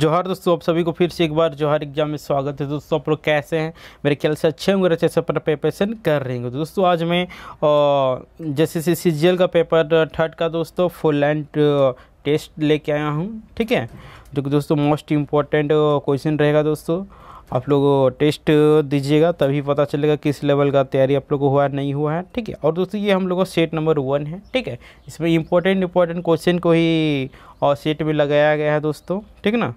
जोहर दोस्तों आप सभी को फिर से एक बार जोहर एग्जाम में स्वागत है दोस्तों आप लोग कैसे हैं मेरे ख्याल से अच्छे होंगे अच्छे से अपना प्रिपरेशन कर रहे होंगे दोस्तों आज मैं जैसे सी सी का पेपर थर्ड का दोस्तों फुल एंड टेस्ट लेके आया हूँ ठीक है जो कि दोस्तों मोस्ट इम्पॉर्टेंट क्वेश्चन रहेगा दोस्तों आप लोग टेस्ट दीजिएगा तभी पता चलेगा किस लेवल का तैयारी आप लोग को हुआ नहीं हुआ है ठीक है और दोस्तों ये हम लोग का सेट नंबर वन है ठीक है इसमें इम्पोर्टेंट इम्पोर्टेंट क्वेश्चन को ही और सेट में लगाया गया है दोस्तों ठीक ना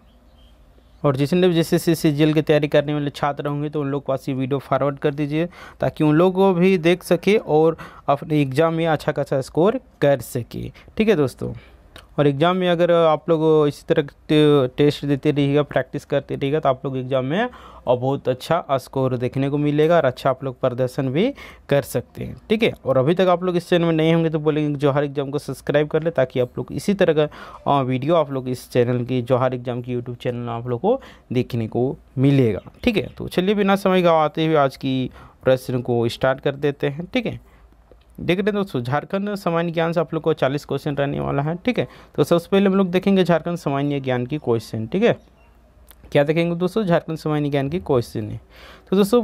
और जिसने भी जैसे सी सी की तैयारी करने वाले छात्र होंगे तो उन लोग पास ये वीडियो फॉरवर्ड कर दीजिए ताकि उन लोग को भी देख सके और अपने एग्ज़ाम में अच्छा खासा स्कोर कर सके ठीक है दोस्तों और एग्ज़ाम में अगर आप लोग इसी तरह टेस्ट देते रहिएगा प्रैक्टिस करते रहिएगा तो आप लोग एग्ज़ाम में और बहुत अच्छा स्कोर देखने को मिलेगा और अच्छा आप लोग प्रदर्शन भी कर सकते हैं ठीक है और अभी तक आप लोग इस चैनल में नहीं होंगे तो बोलेंगे हर एग्जाम को सब्सक्राइब कर ले ताकि आप लोग इसी तरह का वीडियो आप लोग इस चैनल की जौहर एग्जाम की यूट्यूब चैनल आप लोग को देखने को मिलेगा ठीक है तो चलिए बिना समय गवाते हुए आज की प्रश्न को स्टार्ट कर देते हैं ठीक है देख रहे हैं दोस्तों झारखंड सामान्य ज्ञान से आप लोग को चालीस क्वेश्चन रहने वाला है ठीक है तो सबसे पहले हम लोग देखेंगे झारखंड सामान्य ज्ञान की क्वेश्चन ठीक है क्या देखेंगे दोस्तों झारखंड सामान्य ज्ञान की क्वेश्चन है तो दोस्तों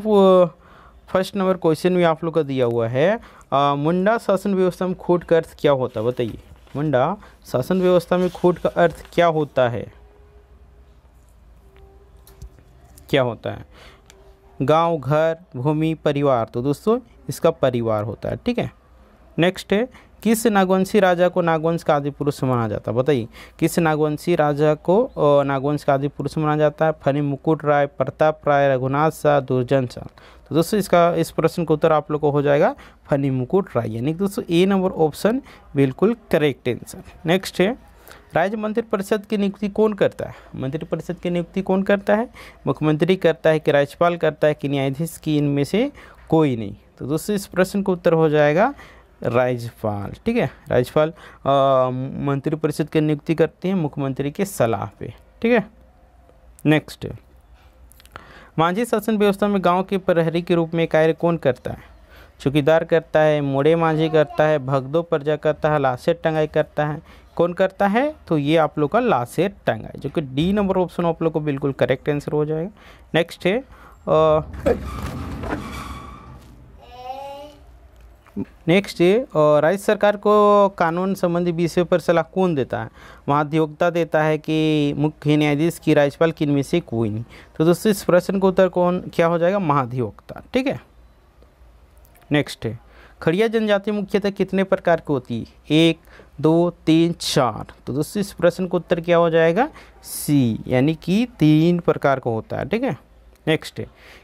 फर्स्ट नंबर क्वेश्चन भी आप लोग का दिया हुआ है आ, मुंडा शासन व्यवस्था में खूट का अर्थ क्या होता है बताइए मुंडा शासन व्यवस्था में खूट का अर्थ क्या होता है क्या होता है गांव घर भूमि परिवार तो दोस्तों इसका परिवार होता है ठीक है नेक्स्ट है किस नागवंशी राजा को नागवंश का आदि पुरुष माना जाता है बताइए किस नागवंशी राजा को नागवंश का आदि पुरुष माना जाता है फनी मुकुट राय प्रताप राय रघुनाथ शाह दुर्जन शाह तो दोस्तों इसका इस प्रश्न का उत्तर आप लोग को हो जाएगा फनी मुकुट राय यानी दोस्तों ए नंबर ऑप्शन बिल्कुल करेक्ट आंसर नेक्स्ट है राज्य मंत्रिपरिषद की नियुक्ति कौन करता है मंत्रिपरिषद की नियुक्ति कौन करता है मुख्यमंत्री करता है कि राज्यपाल करता है कि न्यायाधीश की इनमें से कोई नहीं तो दोस्तों इस प्रश्न का उत्तर हो जाएगा राज्यपाल ठीक है राज्यपाल मंत्रिपरिषद की नियुक्ति करते हैं मुख्यमंत्री के सलाह पे ठीक है नेक्स्ट मांझी शासन व्यवस्था में गांव के प्रहरी के रूप में कार्य कौन करता है चौकीदार करता है मोड़े मांझी करता है भगदो प्रजा करता है लाशेट टंगाई करता है कौन करता है तो ये आप लोग का लाशेट टंगाई जो कि डी नंबर ऑप्शन आप लोग को बिल्कुल करेक्ट आंसर हो जाएगा नेक्स्ट है आ, नेक्स्ट राज्य सरकार को कानून संबंधी विषय पर सलाह कौन देता है महाधिवक्ता देता है कि मुख्य न्यायाधीश की राज्यपाल किन में से कोई नहीं तो दोस्तों इस प्रश्न का उत्तर कौन क्या हो जाएगा महाधिवक्ता ठीक है नेक्स्ट है खड़िया जनजाति मुख्यतः कितने प्रकार की होती है एक दो तीन चार तो दोस्तों इस प्रश्न का उत्तर क्या हो जाएगा सी यानी कि तीन प्रकार का होता है ठीक है नेक्स्ट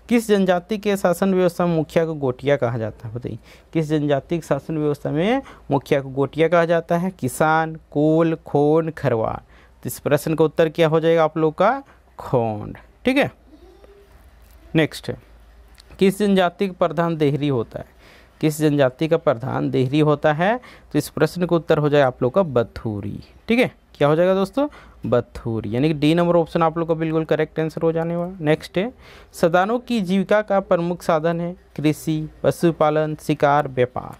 किस जनजाति के शासन व्यवस्था में मुखिया को गोटिया कहा जाता है बताइए किस जनजाति के शासन व्यवस्था में मुखिया को गोटिया कहा जाता है किसान कोल खोन खरवार तो इस प्रश्न का उत्तर क्या हो जाएगा आप लोग का खोंड ठीक है नेक्स्ट किस जनजाति का प्रधान देहरी होता है किस जनजाति का प्रधान देहरी होता है तो इस प्रश्न का उत्तर हो जाए आप लोग का बथूरी ठीक है क्या हो जाएगा दोस्तों बथूरी यानी कि डी नंबर ऑप्शन आप लोग का बिल्कुल करेक्ट आंसर हो जाने वाला नेक्स्ट है सदानों की जीविका का प्रमुख साधन है कृषि पशुपालन शिकार व्यापार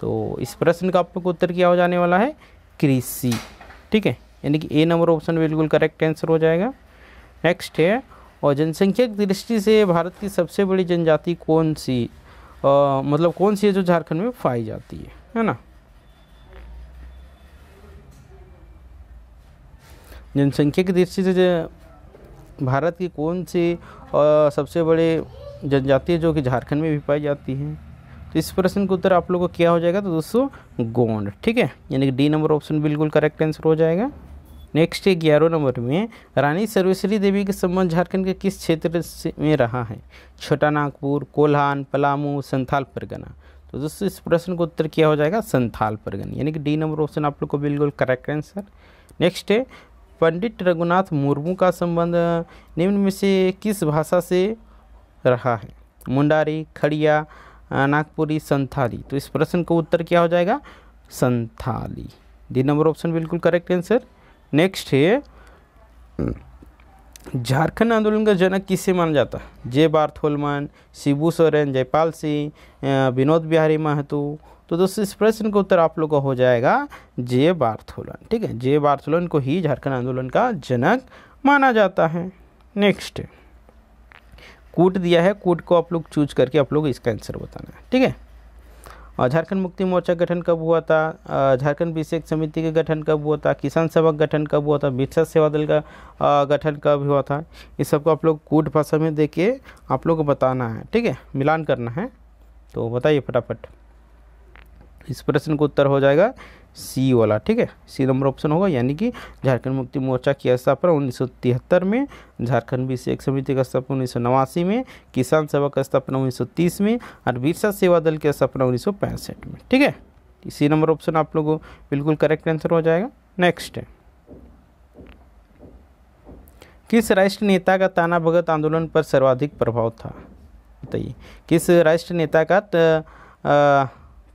तो इस प्रश्न का आप लोग उत्तर क्या हो जाने वाला है कृषि ठीक है यानी कि ए नंबर ऑप्शन बिल्कुल करेक्ट आंसर हो जाएगा नेक्स्ट है और की दृष्टि से भारत की सबसे बड़ी जनजाति कौन सी आ, मतलब कौन सी है जो झारखंड में पाई जाती है है ना जनसंख्या की दृष्टि से भारत की कौन सी सबसे बड़े जनजाति है जो कि झारखंड में भी पाई जाती है तो इस प्रश्न का उत्तर आप लोगों को क्या हो जाएगा तो दोस्तों गोंड ठीक है यानी कि डी नंबर ऑप्शन बिल्कुल करेक्ट आंसर हो जाएगा नेक्स्ट है ग्यारह नंबर में रानी सर्वेश्वरी देवी के संबंध झारखंड के किस क्षेत्र से में रहा है छोटा नागपुर कोल्हान पलामू संथाल परगना तो दोस्तों इस प्रश्न का उत्तर क्या हो जाएगा संथाल परगना यानी कि डी नंबर ऑप्शन आप लोग को बिल्कुल करेक्ट आंसर नेक्स्ट है पंडित रघुनाथ मुर्मू का संबंध निम्न में से किस भाषा से रहा है मुंडारी खड़िया नागपुरी संथाली तो इस प्रश्न का उत्तर क्या हो जाएगा संथाली डी नंबर ऑप्शन बिल्कुल करेक्ट आंसर नेक्स्ट है झारखंड आंदोलन का जनक किसे माना जाता है जय भारत होलमान शिबू सोरेन जयपाल सिंह विनोद बिहारी महतो तो दोस्तों इस प्रश्न का उत्तर आप लोग का हो जाएगा जय बार्थोलन ठीक है जय बार्थोलन को ही झारखंड आंदोलन का जनक माना जाता है नेक्स्ट कूट दिया है कूट को आप लोग चूज करके आप लोग इसका आंसर बताना है ठीक है झारखंड मुक्ति मोर्चा गठन कब हुआ था झारखंड विशेष समिति का गठन कब हुआ था किसान सभा गठन कब हुआ था बिरसा सेवा दल का गठन कब हुआ था ये सबको आप लोग कूट भाषा में देखिए आप लोग को बताना है ठीक है मिलान करना है तो बताइए फटाफट इस प्रश्न का उत्तर हो जाएगा सी वाला ठीक है सी नंबर ऑप्शन होगा यानी कि झारखंड मुक्ति मोर्चा की स्थापना उन्नीस में झारखंड विशेष समिति का स्थापना उन्नीस में किसान सभा का स्थापना 1930 में और बिरसा सेवा दल की स्थापना उन्नीस में ठीक है तो सी नंबर ऑप्शन आप लोगों को बिल्कुल करेक्ट आंसर हो जाएगा नेक्स्ट है किस राष्ट्र नेता का ताना भगत आंदोलन पर सर्वाधिक प्रभाव था बताइए किस राष्ट्र नेता का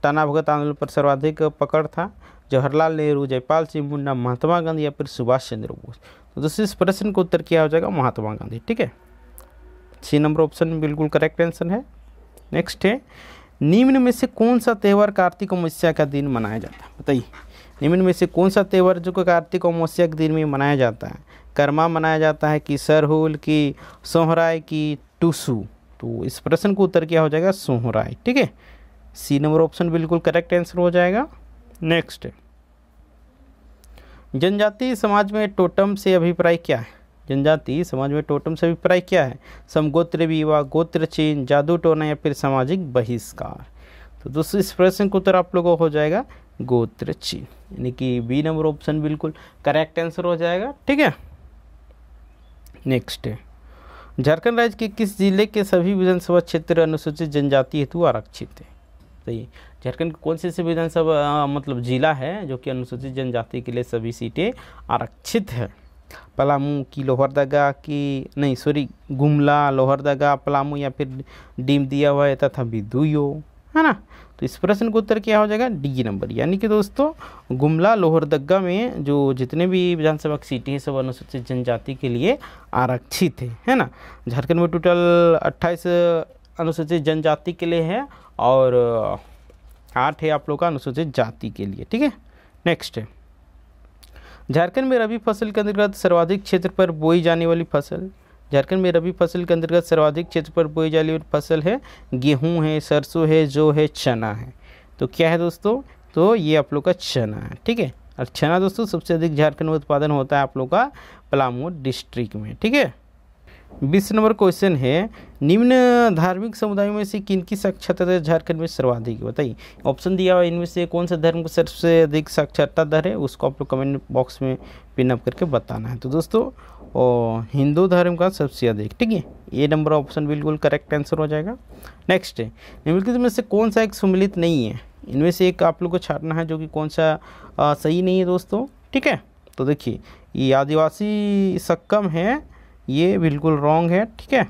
ताना भगत आंदोलन पर सर्वाधिक पकड़ था जवाहरलाल नेहरू जयपाल सिंह मुन्ना महात्मा गांधी या फिर सुभाष चंद्र बोस तो दोस्तों इस प्रश्न का उत्तर क्या हो जाएगा महात्मा गांधी ठीक है छः नंबर ऑप्शन बिल्कुल करेक्ट आंसर है नेक्स्ट है निम्न में से कौन सा त्यौहार कार्तिक अमावस्या का दिन मनाया जाता है बताइए निम्न में से कौन सा त्यौहार जो कार्तिक अमावस्या के दिन में मनाया जाता है कर्मा मनाया जाता है कि सरहुल की सोहराय की टूसू तो इस प्रश्न का उत्तर क्या हो जाएगा सोहराय ठीक है सी नंबर ऑप्शन बिल्कुल करेक्ट आंसर हो जाएगा नेक्स्ट है जनजातीय समाज में टोटम से अभिप्राय क्या है जनजातीय समाज में टोटम से अभिप्राय क्या है समगोत्र विवाह गोत्र चीन जादू टोना या फिर सामाजिक बहिष्कार तो दोस्तों इस प्रश्न का उत्तर आप लोगों को हो जाएगा गोत्र चीन यानी कि बी नंबर ऑप्शन बिल्कुल करेक्ट आंसर हो जाएगा ठीक है नेक्स्ट झारखंड राज्य के किस जिले के सभी विधानसभा क्षेत्र अनुसूचित जनजाति हेतु आरक्षित है सही झारखंड की कौन सी सी विधानसभा मतलब जिला है जो कि अनुसूचित जनजाति के लिए सभी सीटें आरक्षित है पलामू की लोहरदगा की नहीं सॉरी गुमला लोहरदगा पलामू या फिर डीम दिया हुआ है तथा बिदुयो है ना तो इस प्रश्न का उत्तर क्या हो जाएगा डी नंबर यानी कि दोस्तों गुमला लोहरदगा में जो जितने भी विधानसभा की सीटें हैं सब अनुसूचित जनजाति के लिए आरक्षित है है ना झारखंड में टोटल अट्ठाईस अनुसूचित जनजाति के लिए है और आठ है आप लोग का अनुसूचित जाति के लिए ठीक है नेक्स्ट है झारखंड में रबी फसल के अंतर्गत सर्वाधिक क्षेत्र पर बोई जाने वाली फसल झारखंड में रबी फसल के अंतर्गत सर्वाधिक क्षेत्र पर बोई जाने वाली फसल है गेहूँ है सरसों है जो है चना है तो क्या है दोस्तों तो ये आप लोग का चना है ठीक है और चना दोस्तों सबसे अधिक झारखंड में उत्पादन होता है आप लोग का पलामू डिस्ट्रिक्ट में ठीक है बीस नंबर क्वेश्चन है निम्न धार्मिक समुदायों में से किन की साक्षरता झारखंड में सर्वाधिक बताइए ऑप्शन दिया हुआ इनमें से कौन सा धर्म को सबसे अधिक साक्षरता दर है उसको आप लोग कमेंट बॉक्स में पिन अप करके बताना है तो दोस्तों और हिंदू धर्म का सबसे अधिक ठीक है ये नंबर ऑप्शन बिल्कुल करेक्ट आंसर हो जाएगा नेक्स्ट है निम्नलिखित में से कौन सा एक सम्मिलित नहीं है इनमें से एक आप लोग को छाटना है जो कि कौन सा आ, सही नहीं है दोस्तों ठीक है तो देखिए ये आदिवासी सक्कम है ये बिल्कुल रॉन्ग है ठीक है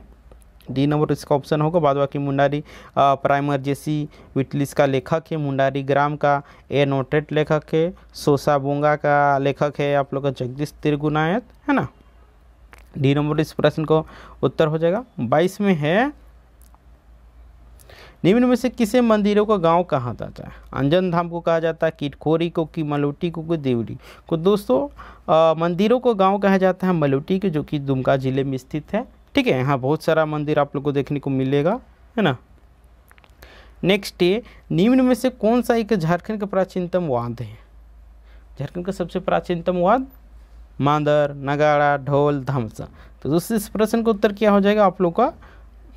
डी नंबर तो इसका ऑप्शन होगा बाद बाकी मुंडारी प्राइमर जेसी विटलिस का लेखक है मुंडारी ग्राम का ए नोटेट लेखक है सोसा बोंगा का लेखक है आप लोग का जगदीश त्रिगुनायत है ना डी नंबर इस प्रश्न को उत्तर हो जाएगा बाईस में है निम्न में से किसे मंदिरों का गांव कहा जाता है अंजन धाम को कहा जाता है किटखोरी को की मलोटी को को देवरी को दोस्तों मंदिरों को गांव कहा जाता है मलोटी के जो कि दुमका जिले में स्थित है ठीक है यहाँ बहुत सारा मंदिर आप लोग को देखने को मिलेगा है ना नेक्स्ट ये निम्न में से कौन सा एक झारखंड का प्राचीनतम वाद है झारखंड का सबसे प्राचीनतम वाद मांदर नगाड़ा ढोल धमसा तो दोस्तों इस प्रश्न का उत्तर क्या हो जाएगा आप लोग का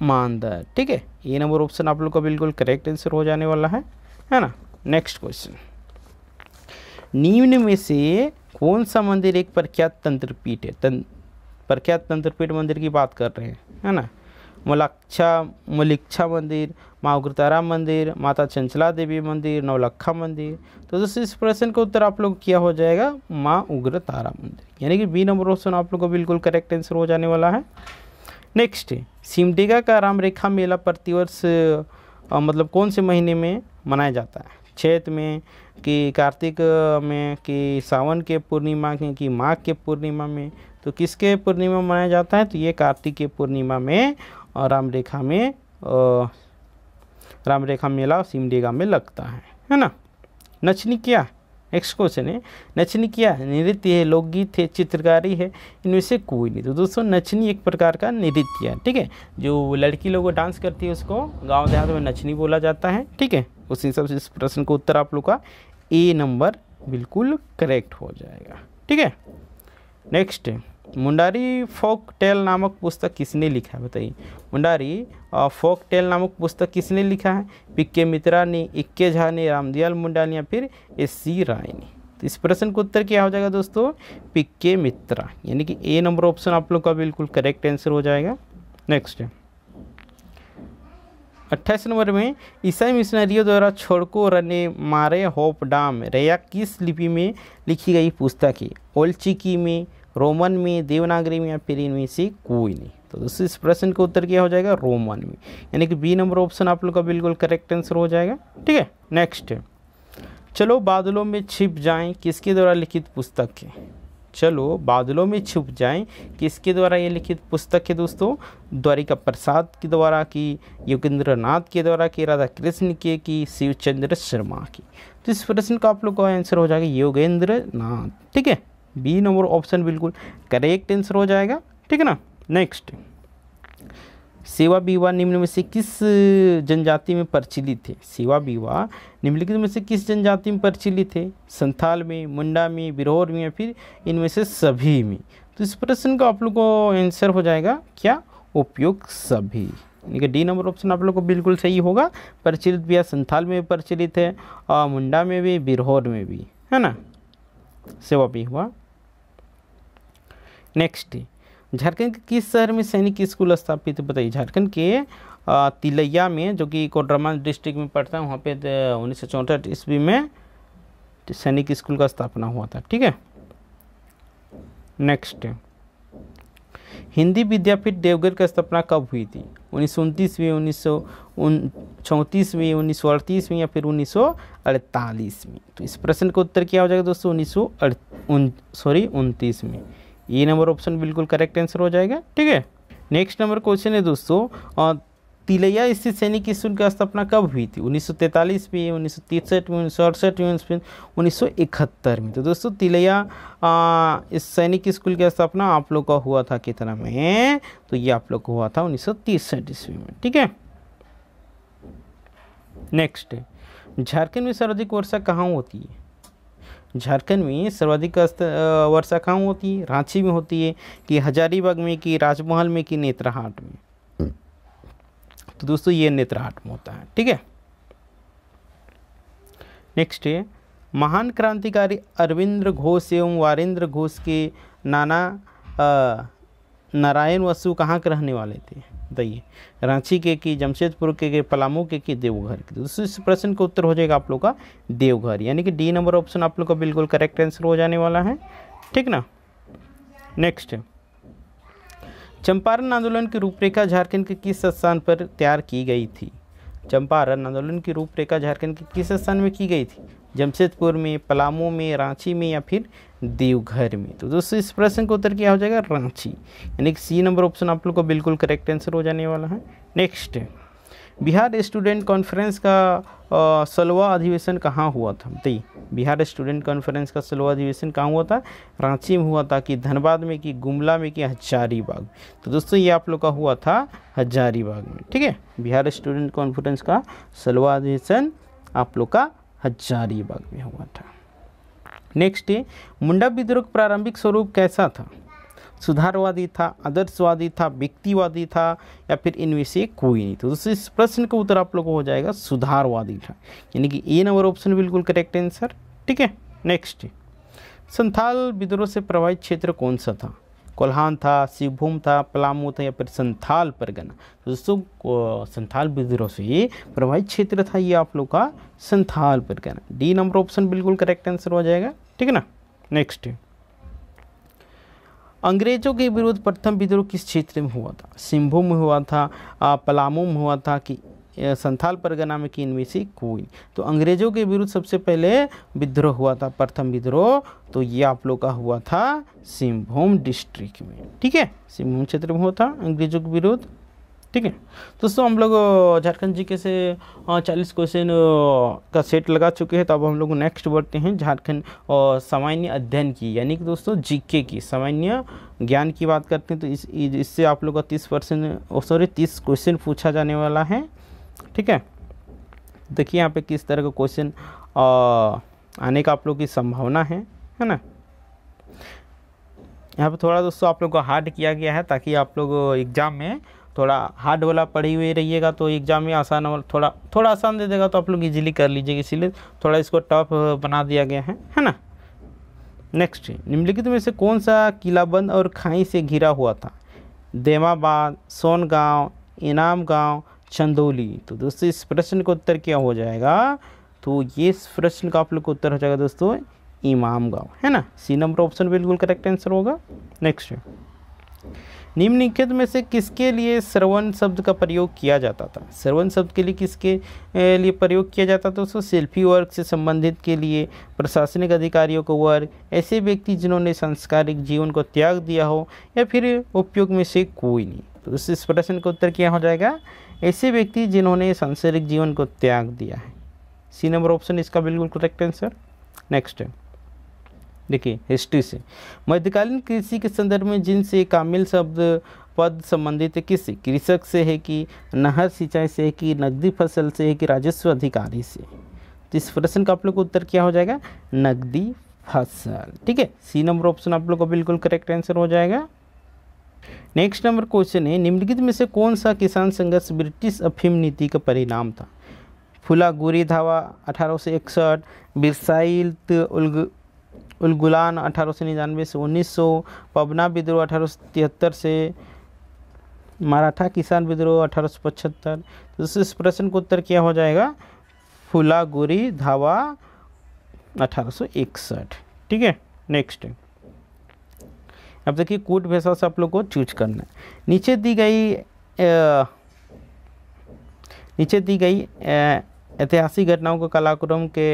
मानदार ठीक है ये नंबर ऑप्शन आप लोग का बिल्कुल करेक्ट आंसर हो जाने वाला है है ना नेक्स्ट क्वेश्चन निम्न में से कौन सा मंदिर एक प्रख्यात तंत्र पीठ है तं प्रख्यात तंत्रपीठ मंदिर की बात कर रहे हैं है ना मलाक्षा मलिक्षा मंदिर माँ उग्रतारा मंदिर माता चंचला देवी मंदिर नवलखा मंदिर तो दोस्तों इस प्रश्न का उत्तर आप लोग किया हो जाएगा माँ उग्रतारा मंदिर यानी कि बी नंबर ऑप्शन आप लोग का बिल्कुल करेक्ट आंसर हो जाने वाला है नेक्स्ट सिमडेगा का राम रेखा मेला प्रतिवर्ष मतलब कौन से महीने में मनाया जाता है चैत में कि कार्तिक में कि सावन के पूर्णिमा में कि माघ के पूर्णिमा में तो किसके पूर्णिमा मनाया जाता है तो ये कार्तिक के पूर्णिमा में और राम रेखा में राम रेखा मेला सिमडेगा में लगता है है ना नचनी क्या नेक्स्ट क्वेश्चन है नचनी क्या है नृत्य है लोकगीत है चित्रकारी है इनमें से कोई नहीं तो दोस्तों नचनी एक प्रकार का नृत्य है ठीक है जो लड़की लोग डांस करती है उसको गांव देहात में नचनी बोला जाता है ठीक है उस हिसाब से इस प्रश्न का उत्तर आप लोग का ए नंबर बिल्कुल करेक्ट हो जाएगा ठीक है नेक्स्ट मुंडारी फोक टेल नामक पुस्तक किसने लिखा है बताइए मुंडारी फोक टेल नामक पुस्तक किसने लिखा है पिक्के मित्रा ने इक्के झा ने रामदयाल मुंडा ने या फिर एस सी राय ने तो इस प्रश्न का उत्तर क्या हो जाएगा दोस्तों पिक्के मित्रा यानी कि ए नंबर ऑप्शन आप लोग का बिल्कुल करेक्ट आंसर हो जाएगा नेक्स्ट अट्ठाईस नंबर में ईसाई मिशनरियों द्वारा छोड़को रने मारे होप डाम रेया किस लिपि में लिखी गई पुस्तक है ओल्चिकी में रोमन में देवनागरी में या फिर इनमें से कोई नहीं तो दोस्तों इस प्रश्न का उत्तर क्या हो जाएगा रोमन में यानी कि बी नंबर ऑप्शन आप लोग का बिल्कुल करेक्ट आंसर हो जाएगा ठीक है नेक्स्ट चलो बादलों में छिप जाएं किसके द्वारा लिखित पुस्तक है चलो बादलों में छुप जाएं किसके द्वारा ये लिखित पुस्तक है दोस्तों द्वारिका प्रसाद के द्वारा की योगेंद्र नाथ के द्वारा की राधा कृष्ण के की शिवचंद्र शर्मा की तो इस प्रश्न का आप लोग का आंसर हो जाएगा योगेंद्र नाथ ठीक है बी नंबर ऑप्शन बिल्कुल करेक्ट आंसर हो जाएगा ठीक है ना नेक्स्ट सेवा विवाह निम्न में से किस जनजाति में प्रचलित है सेवा विवाह निम्नलिखित में से किस जनजाति में प्रचलित है संथाल में मुंडा में बिरोर में या फिर इनमें से सभी में तो इस प्रश्न का आप लोग को आंसर हो जाएगा क्या उपयोग सभी यानी डी नंबर ऑप्शन आप लोग को बिल्कुल सही होगा प्रचलित भी संथाल में प्रचलित है और मुंडा में भी बिरहोर में भी है ना सेवा विवाह नेक्स्ट झारखंड के किस शहर में सैनिक स्कूल स्थापित बताइए झारखंड के तिलैया में जो कि कोडरमा डिस्ट्रिक्ट में पड़ता है वहाँ पे उन्नीस सौ चौंसठ ईस्वी में सैनिक स्कूल का स्थापना हुआ था ठीक है नेक्स्ट हिंदी विद्यापीठ देवघर की स्थापना कब हुई थी उन्नीस सौ उनतीसवीं में उन्नीस सौ उन चौंतीस में उन्नीस सौ अड़तीस में या फिर उन्नीस सौ अड़तालीस में तो इस प्रश्न का उत्तर क्या हो जाएगा दोस्तों उन्नीस सौ सॉरी उनतीसवीं में ये नंबर ऑप्शन बिल्कुल करेक्ट आंसर हो जाएगा ठीक है नेक्स्ट नंबर क्वेश्चन है दोस्तों तिलैया स्थित सैनिक स्कूल की स्थापना कब हुई थी 1943 में उन्नीस सौ तिरसठ में उन्नीस सौ अड़सठ में उन्नीस सौ इकहत्तर में तो दोस्तों तिलैया इस सैनिक स्कूल की स्थापना आप लोग का हुआ था कितना में तो ये आप लोग का हुआ था उन्नीस सौ तिरसठ ईस्वी में ठीक है नेक्स्ट झारखंड में सर्वाधिक वर्षा कहाँ होती है झारखंड में सर्वाधिक वर्षा कहाँ होती है रांची में होती है कि हजारीबाग में कि राजमहल में कि नेत्रहाट में हम्म। तो दोस्तों ये नेत्रहाट में होता है ठीक है नेक्स्ट है महान क्रांतिकारी अरविंद्र घोष एवं वारेंद्र घोष के नाना नारायण वसु कहाँ के रहने वाले थे बताइए रांची के की जमशेदपुर के की पलामू के की देवघर के तो इस प्रश्न का उत्तर हो जाएगा आप लोग का देवघर यानी कि डी नंबर ऑप्शन आप लोग का बिल्कुल करेक्ट आंसर हो जाने वाला है ठीक ना नेक्स्ट चंपारण आंदोलन की रूपरेखा झारखंड के किस स्थान पर तैयार की गई थी चंपारण आंदोलन की रूपरेखा झारखंड के किस स्थान में की गई थी जमशेदपुर में पलामू में रांची में या फिर देवघर में तो दोस्तों इस प्रश्न का उत्तर क्या हो जाएगा रांची यानी कि सी नंबर ऑप्शन आप लोग का बिल्कुल करेक्ट आंसर हो जाने वाला है नेक्स्ट बिहार स्टूडेंट कॉन्फ्रेंस का सलवा अधिवेशन कहाँ हुआ था बताइए तो बिहार स्टूडेंट कॉन्फ्रेंस का सलवा अधिवेशन कहाँ हुआ था रांची में हुआ था कि धनबाद में कि गुमला में कि हजारीबाग तो दोस्तों ये आप लोग का हुआ था हजारीबाग में ठीक है बिहार स्टूडेंट कॉन्फ्रेंस का सलवा अधिवेशन आप लोग का हजारीबाग में हुआ था नेक्स्ट है मुंडा विद्रोह का प्रारंभिक स्वरूप कैसा था सुधारवादी था आदर्शवादी था व्यक्तिवादी था या फिर इनमें से कोई नहीं था तो इस प्रश्न का उत्तर आप लोगों को हो जाएगा सुधारवादी था यानी कि ए नंबर ऑप्शन बिल्कुल करेक्ट आंसर ठीक है नेक्स्ट संथाल विद्रोह से प्रभावित क्षेत्र कौन सा था कोल्हान था शिवभूम था पलामू था या फिर संथाल परगना तो दोस्तों संथाल विद्रोह से प्रभावित क्षेत्र था ये आप लोग का Santhal Pargana D number option बिल्कुल करेक्ट आंसर हो जाएगा ठीक है ना नेक्स्ट अंग्रेजों के विरुद्ध प्रथम विद्रोह किस क्षेत्र में हुआ था सिंभू में हुआ था पलामू में हुआ था कि संथाल परगना में कि इनमें से कोई तो अंग्रेजों के विरुद्ध सबसे पहले विद्रोह हुआ था प्रथम विद्रोह तो ये आप लोग का हुआ था सिंहभूम डिस्ट्रिक्ट में ठीक है सिंहभूम क्षेत्र में हुआ था अंग्रेजों के विरुद्ध ठीक है दोस्तों हम लोग झारखंड जी के से चालीस क्वेश्चन का सेट लगा चुके हैं तो अब हम लोग नेक्स्ट बढ़ते हैं झारखंड और सामान्य अध्ययन की यानी कि दोस्तों जीके की सामान्य ज्ञान की बात करते हैं तो इस इससे आप लोग का तीस परसेंट सॉरी तीस क्वेश्चन पूछा जाने वाला है ठीक है देखिए यहाँ पे किस तरह का क्वेश्चन आने का आप लोग की संभावना है है ना यहाँ पे थोड़ा दोस्तों आप लोग को हार्ड किया गया है ताकि आप लोग एग्ज़ाम में थोड़ा हार्ड वाला पढ़ी हुई रहिएगा तो एग्ज़ाम में आसान और थोड़ा थोड़ा आसान दे देगा तो आप लोग इजीली कर लीजिएगा इसीलिए थोड़ा इसको टफ बना दिया गया है है ना नेक्स्ट निम्नलिखित में से कौन सा किलाबंद और खाई से घिरा हुआ था देमाबाद सोनगांव इनाम गाँव चंदौली तो दोस्तों इस प्रश्न का उत्तर क्या हो जाएगा तो ये इस प्रश्न का आप लोग का उत्तर हो जाएगा दोस्तों इमाम गाँव है ना सी नंबर ऑप्शन बिल्कुल करेक्ट आंसर होगा नेक्स्ट निम्नलिखित में से किसके लिए श्रवण शब्द का प्रयोग किया जाता था श्रवण शब्द के लिए किसके लिए प्रयोग किया जाता था दोस्तों सेल्फी वर्ग से संबंधित के लिए प्रशासनिक अधिकारियों को वर्ग ऐसे व्यक्ति जिन्होंने सांस्कारिक जीवन को त्याग दिया हो या फिर उपयोग में से कोई नहीं तो इस प्रश्न का उत्तर क्या हो जाएगा ऐसे व्यक्ति जिन्होंने सांसारिक जीवन को त्याग दिया है सी नंबर ऑप्शन इसका बिल्कुल करेक्ट आंसर नेक्स्ट है देखिए हिस्ट्री से मध्यकालीन कृषि के संदर्भ में जिनसे कामिल शब्द पद संबंधित है किससे कृषक से है कि नहर सिंचाई से है कि नकदी फसल से है कि राजस्व अधिकारी से तो इस प्रश्न का आप लोग को उत्तर क्या हो जाएगा नकदी फसल ठीक है सी नंबर ऑप्शन आप लोग का बिल्कुल करेक्ट आंसर हो जाएगा नेक्स्ट नंबर क्वेश्चन है निम्नलिखित में से कौन सा किसान संघर्ष ब्रिटिश अफीम नीति का परिणाम था फुला गोरी धावा अठारह सौ इकसठ बिरसाइल उल गुलान अठारह सौ निन्यानवे से उन्नीस सौ पबना विद्रोह अठारह सौ तिहत्तर से मराठा किसान विद्रोह अठारह सौ पचहत्तर तो इस प्रश्न का उत्तर क्या हो जाएगा फुलागुरी धावा अठारह ठीक है नेक्स्ट अब देखिए कूट भेषा से आप लोग को चूज करना है नीचे दी गई आ, नीचे दी गई ऐतिहासिक घटनाओं को कलाक्रम के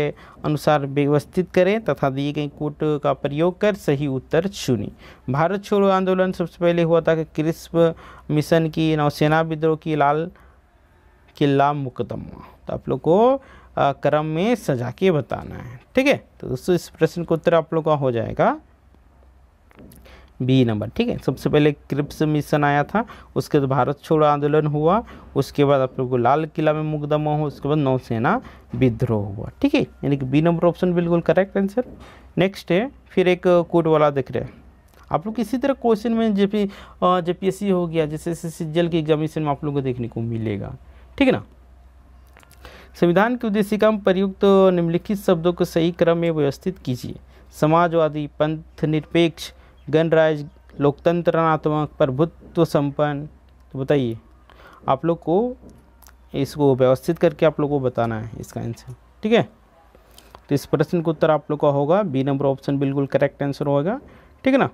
अनुसार व्यवस्थित करें तथा दिए गए कोट का प्रयोग कर सही उत्तर चुनी भारत छोड़ो आंदोलन सबसे पहले हुआ था कि क्रिस्प मिशन की नौसेना विद्रोह की लाल किला मुकदमा तो आप लोग को क्रम में सजा के बताना है ठीक है तो दोस्तों इस प्रश्न का उत्तर आप लोग का हो जाएगा बी नंबर ठीक है सबसे पहले क्रिप्स मिशन आया था उसके बाद भारत छोड़ो आंदोलन हुआ उसके बाद आप लोग को लाल किला में मुकदमा हुआ उसके बाद नौसेना विद्रोह हुआ ठीक है यानी कि बी नंबर ऑप्शन बिल्कुल करेक्ट आंसर नेक्स्ट है फिर एक कोट वाला देख रहे हैं आप लोग इसी तरह क्वेश्चन में J P J P S C हो गया जैसे जल के एग्जामिनेशन में आप लोग को देखने को मिलेगा ठीक है ना संविधान के उद्देशिका में प्रयुक्त तो निम्नलिखित शब्दों को सही क्रम में व्यवस्थित कीजिए समाजवादी पंथ निरपेक्ष गणराज लोकतंत्रणात्मक प्रभुत्व संपन्न तो बताइए आप लोग को इसको व्यवस्थित करके आप लोग को बताना है इसका आंसर ठीक है तो इस प्रश्न का उत्तर आप लोग का होगा बी नंबर ऑप्शन बिल्कुल करेक्ट आंसर होगा ठीक है ना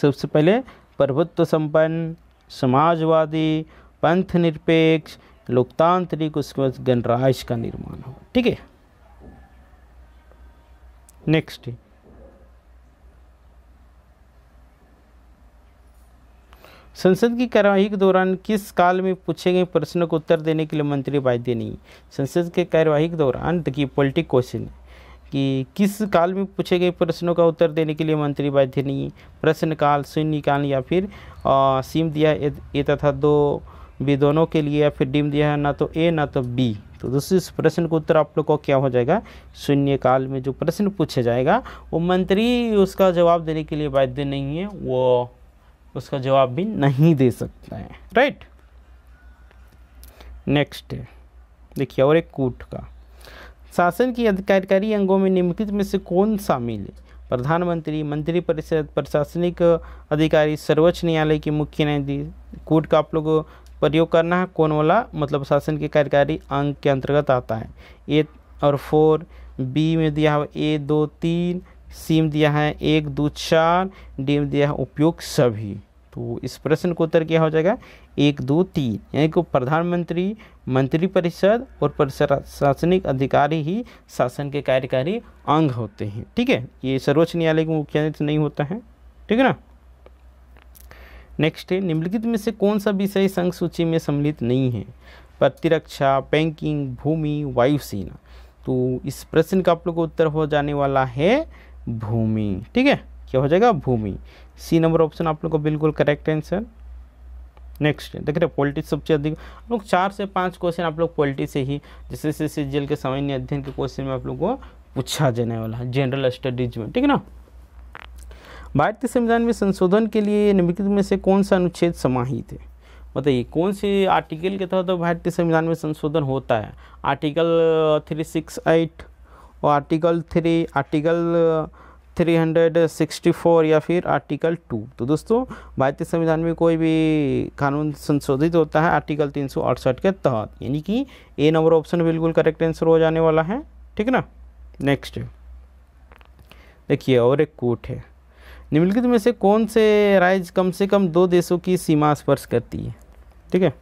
सबसे पहले प्रभुत्व संपन्न समाजवादी पंथ निरपेक्ष लोकतांत्रिक उसके बाद गणराज का निर्माण हो ठीक है नेक्स्ट संसद की कार्यवाही के दौरान किस काल में पूछे गए प्रश्नों को उत्तर देने के लिए मंत्री बाध्य नहीं संसद के कार्यवाही के दौरान देखिए पॉलिटिक क्वेश्चन कि किस काल में पूछे गए प्रश्नों का उत्तर देने के लिए मंत्री बाध्य नहीं प्रश्न काल शून्यकाल या फिर सीम दिया ये तथा दो बी दोनों के लिए या फिर डीम दिया है ना तो ए ना तो बी तो दूसरे इस प्रश्न का उत्तर आप लोग को क्या हो जाएगा शून्यकाल में जो प्रश्न पूछा जाएगा वो मंत्री उसका जवाब देने के लिए बाध्य नहीं है वो उसका जवाब भी नहीं दे सकता है राइट नेक्स्ट देखिए और एक कूट का शासन की अधिकारी अंगों में निम्नलिखित में से कौन शामिल है प्रधानमंत्री मंत्रिपरिषद प्रशासनिक अधिकारी सर्वोच्च न्यायालय के मुख्य न्यायाधीश कोट का आप लोग प्रयोग करना है कौन वाला मतलब शासन के कार्यकारी अंग के अंतर्गत आता है ए और फोर बी में दिया हुआ ए दो तीन सीम दिया है एक दो चार डीम दिया है उपयोग सभी तो इस प्रश्न को उत्तर क्या हो जाएगा एक दो तीन यानी कि प्रधानमंत्री मंत्रिपरिषद और प्रशासनिक अधिकारी ही शासन के कार्यकारी अंग होते हैं ठीक है ये सर्वोच्च न्यायालय के मुख्यालय नहीं होता है ठीक है ना नेक्स्ट है निम्नलिखित में से कौन सा विषय संघ सूची में सम्मिलित नहीं है प्रतिरक्षा बैंकिंग भूमि वायुसेना तो इस प्रश्न का आप लोग को उत्तर हो जाने वाला है भूमि ठीक है क्या हो जाएगा भूमि सी नंबर ऑप्शन आप लोग को बिल्कुल करेक्ट आंसर नेक्स्ट देख रहे पॉलिटिक्स सबसे अधिक हम लोग चार से पाँच क्वेश्चन आप लोग पॉलिटिक्स से ही जैसे जैसे जेल के सामान्य अध्ययन के क्वेश्चन में आप लोग को पूछा जाने वाला है जनरल स्टडीज में ठीक है ना भारतीय संविधान में संशोधन के लिए निम्नलिखित में से कौन सा अनुच्छेद समाहित है बताइए कौन से आर्टिकल के तहत तो भारतीय संविधान में संशोधन होता है आर्टिकल थ्री सिक्स एट और आर्टिकल थ्री आर्टिकल 364 या फिर आर्टिकल 2 तो दोस्तों भारतीय संविधान में कोई भी कानून संशोधित होता है आर्टिकल तीन के तहत यानी कि ए नंबर ऑप्शन बिल्कुल करेक्ट आंसर हो जाने वाला है ठीक है ना नेक्स्ट देखिए और एक कोट है निम्नलिखित में से कौन से राज्य कम से कम दो देशों की सीमा स्पर्श करती है ठीक है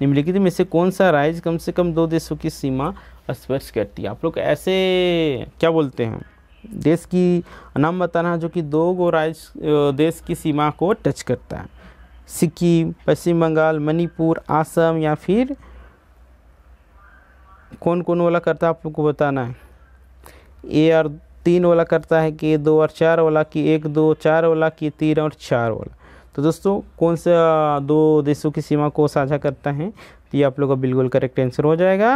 निम्नलिखित में से कौन सा राज्य कम से कम दो देशों की सीमा स्पर्श करती है आप लोग ऐसे क्या बोलते हैं देश की नाम बताना है जो कि दो गो राज देश की सीमा को टच करता है सिक्किम पश्चिम बंगाल मणिपुर आसम या फिर कौन कौन वाला करता है आप लोग को बताना है ए और तीन वाला करता है कि दो और चार वाला कि एक दो चार वाला कि तीन और चार वाला तो दोस्तों कौन सा दो देशों की सीमा को साझा करता है तो ये आप लोग का बिल्कुल करेक्ट आंसर हो जाएगा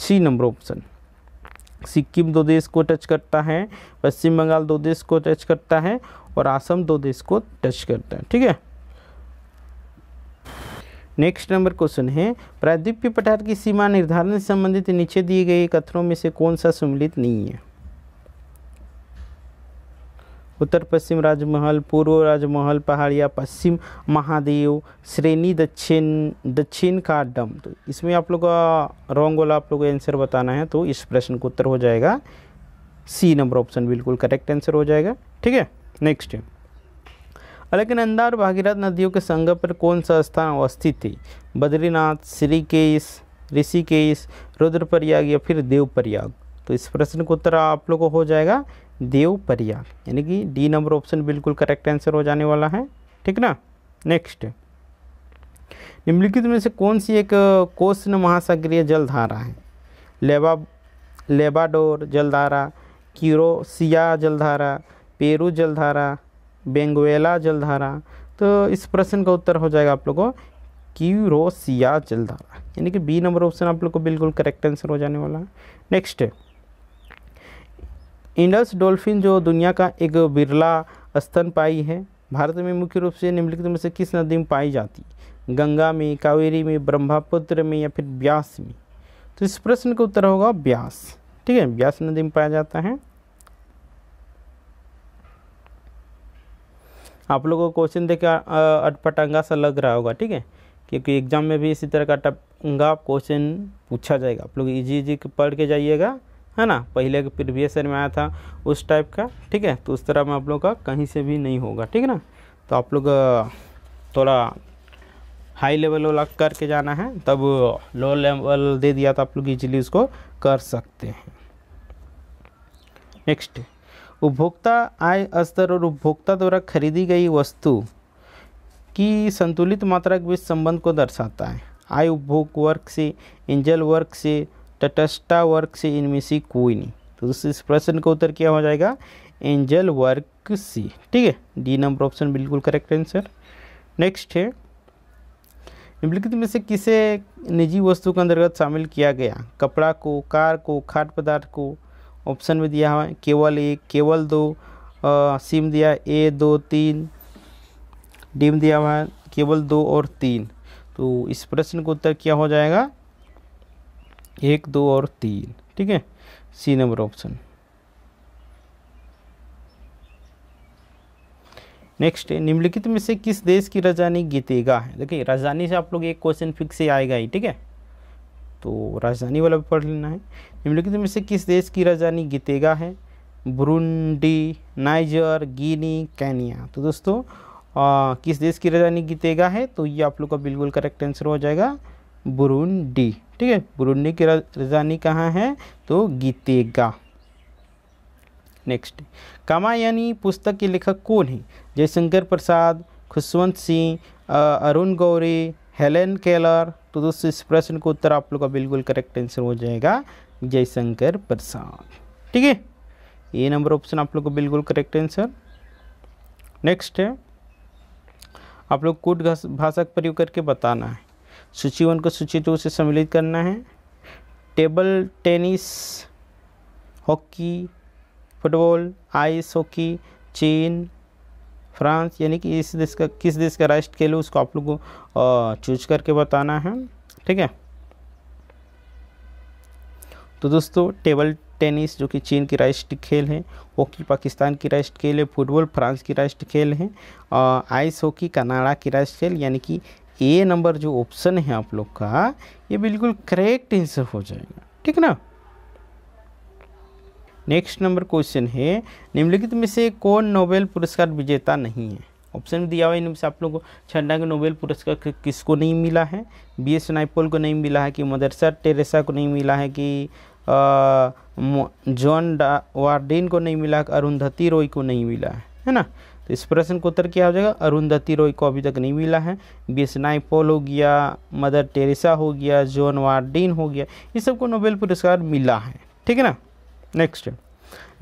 सी नंबर ऑप्शन सिक्किम दो देश को टच करता है पश्चिम बंगाल दो देश को टच करता है और आसम दो देश को टच करता है ठीक है नेक्स्ट नंबर क्वेश्चन है प्रायद्वीपीय पठार की सीमा निर्धारण से संबंधित नीचे दिए गए कथनों में से कौन सा सम्मिलित नहीं है उत्तर पश्चिम राजमहल पूर्व राजमहल पहाड़िया पश्चिम महादेव श्रेणी दक्षिण दक्षिण का डम तो इसमें आप लोग का रॉन्ग वाला आप लोग को आंसर बताना है तो इस प्रश्न का उत्तर हो जाएगा सी नंबर ऑप्शन बिल्कुल करेक्ट आंसर हो जाएगा ठीक है नेक्स्ट लेकिन और भागीरथ नदियों के संगम पर कौन सा स्थान अवस्थित थे बद्रीनाथ श्रीकेश ऋषिकेश रुद्रप्रयाग या फिर देवप्रयाग तो इस प्रश्न का उत्तर आप लोग को हो जाएगा देवपरिया यानी कि डी नंबर ऑप्शन बिल्कुल करेक्ट आंसर हो जाने वाला है ठीक ना नेक्स्ट निम्नलिखित में से कौन सी एक कोष्ण महासागरीय जलधारा है लेबा लेबाडोर जलधारा क्यूरोसिया जलधारा पेरू जलधारा बेंगुएला जलधारा तो इस प्रश्न का उत्तर हो जाएगा आप लोगों को क्यूरोसिया जलधारा यानी कि बी नंबर ऑप्शन आप लोग को बिल्कुल करेक्ट आंसर हो जाने वाला है नेक्स्ट इंडस डॉल्फिन जो दुनिया का एक बिरला स्तनपाई है भारत में मुख्य रूप से निम्नलिखित में से किस नदी में पाई जाती गंगा में कावेरी में ब्रह्मपुत्र में या फिर ब्यास में तो इस प्रश्न का उत्तर होगा ब्यास ठीक है ब्यास नदी में पाया जाता है आप लोगों को क्वेश्चन देखकर अटपटंगा सा लग रहा होगा ठीक है क्योंकि एग्जाम में भी इसी तरह का टपंगा क्वेश्चन पूछा जाएगा आप लोग इजी इजी पढ़ के जाइएगा है ना पहले के प्रीवियस ईयर में आया था उस टाइप का ठीक है तो उस तरह में आप लोग का कहीं से भी नहीं होगा ठीक है ना तो आप लोग थोड़ा हाई लेवल वाला करके जाना है तब लो लेवल दे दिया तो आप लोग इजीली उसको कर सकते हैं नेक्स्ट उपभोक्ता आय स्तर और उपभोक्ता द्वारा खरीदी गई वस्तु की संतुलित मात्रा के बीच संबंध को दर्शाता है आय उपभोग वर्ग से एंजल वर्ग से तटस्टा वर्क से इनमें से कोई नहीं तो इस प्रश्न का उत्तर क्या हो जाएगा एंजल वर्क सी ठीक है डी नंबर ऑप्शन बिल्कुल करेक्ट आंसर नेक्स्ट है निम्नलिखित में से किसे निजी वस्तु के अंतर्गत शामिल किया गया कपड़ा को कार को खाद्य पदार्थ को ऑप्शन में दिया हुआ है केवल एक केवल दो आ, सिम दिया ए दो तीन डीम दिया हुआ है केवल दो और तीन तो इस प्रश्न का उत्तर क्या हो जाएगा एक दो और तीन ठीक है सी नंबर ऑप्शन नेक्स्ट है निम्नलिखित में से किस देश की राजधानी गीतेगा है देखिए राजधानी से आप लोग एक क्वेश्चन फिक्स ही आएगा ही ठीक है तो राजधानी वाला भी पढ़ लेना है निम्नलिखित में से किस देश की राजधानी गीतेगा है ब्रुंडी नाइजर गिनी कैनिया तो दोस्तों आ, किस देश की राजधानी गीतेगा है तो ये आप लोग का बिल्कुल करेक्ट आंसर हो जाएगा बुरुंडी ठीक है बुरुंडी की राजधानी कहाँ है तो गीतेगा नेक्स्ट कामायनी पुस्तक के लेखक कौन है जयशंकर प्रसाद खुशवंत सिंह अरुण गौरी हेलेन केलर तो दोस्तों इस प्रश्न का उत्तर आप लोग का बिल्कुल करेक्ट आंसर हो जाएगा जयशंकर प्रसाद ठीक है ये नंबर ऑप्शन आप लोग को बिल्कुल करेक्ट आंसर नेक्स्ट है आप लोग कूट भाषा का प्रयोग करके बताना है सूची वन को सूची टू से सम्मिलित करना है table tennis hockey football ice hockey चीन फ्रांस यानी कि इस देश का किस देश का राष्ट्र खेल उसको आप लोग को चूज करके बताना है ठीक है तो दोस्तों टेबल टेनिस जो कि चीन की राष्ट्रीय खेल है हॉकी पाकिस्तान की राष्ट्रीय खेल है फुटबॉल फ्रांस की राष्ट्रीय खेल है आइस हॉकी कनाडा की राष्ट्रीय खेल यानी कि ए नंबर जो ऑप्शन है आप लोग का ये बिल्कुल करेक्ट आंसर हो जाएगा ठीक ना नेक्स्ट नंबर क्वेश्चन है निम्नलिखित में से कौन नोबेल पुरस्कार विजेता नहीं है ऑप्शन दिया हुआ है इनमें से आप लोगों को छंडा के नोबेल पुरस्कार किसको नहीं मिला है बी एस नाइपोल को नहीं मिला है कि मदरसा टेरेसा को नहीं मिला है कि जॉन वार्डिन को नहीं मिला अरुंधति रॉय को नहीं मिला है है ना तो इस प्रश्न का उत्तर क्या हो जाएगा अरुंधति रॉय को अभी तक नहीं मिला है बिस्नाई पोल हो गया मदर टेरेसा हो गया जोन वार्डिन हो गया ये सबको नोबेल पुरस्कार मिला है ठीक है ना नेक्स्ट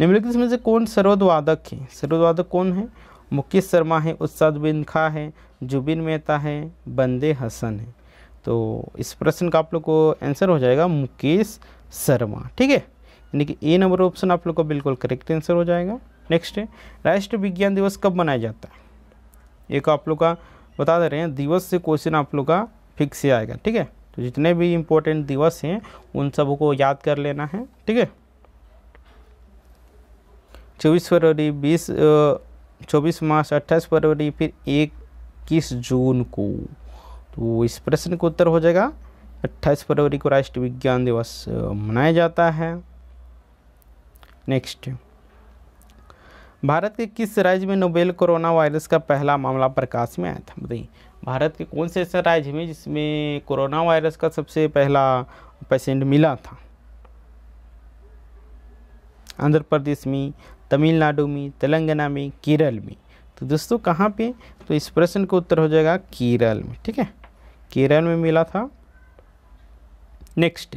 निम्नलिखित में से कौन सर्वोदवादक है सर्वोदवादक कौन है मुकेश शर्मा है उत्साद बिन खा है जुबिन मेहता है बंदे हसन है तो इस प्रश्न का आप लोग को आंसर हो जाएगा मुकेश शर्मा ठीक है यानी कि ए नंबर ऑप्शन आप लोग का बिल्कुल करेक्ट आंसर हो जाएगा नेक्स्ट है राष्ट्रीय विज्ञान दिवस कब मनाया जाता है एक आप लोग का बता दे रहे हैं दिवस से क्वेश्चन आप लोग का फिक्स ही आएगा ठीक है तो जितने भी इम्पोर्टेंट दिवस हैं उन सब को याद कर लेना है ठीक है चौबीस फरवरी बीस चौबीस मार्च अट्ठाईस फरवरी फिर इक्कीस जून को तो इस प्रश्न का उत्तर हो जाएगा अट्ठाईस फरवरी को राष्ट्रीय विज्ञान दिवस मनाया जाता है नेक्स्ट भारत के किस राज्य में नोबेल कोरोना वायरस का पहला मामला प्रकाश में आया था बताइए भारत के कौन से ऐसा राज्य में जिसमें कोरोना वायरस का सबसे पहला पेशेंट मिला था आंध्र प्रदेश में तमिलनाडु में तेलंगाना में केरल में तो दोस्तों कहाँ पे तो इस प्रश्न का उत्तर हो जाएगा केरल में ठीक है केरल में मिला था नेक्स्ट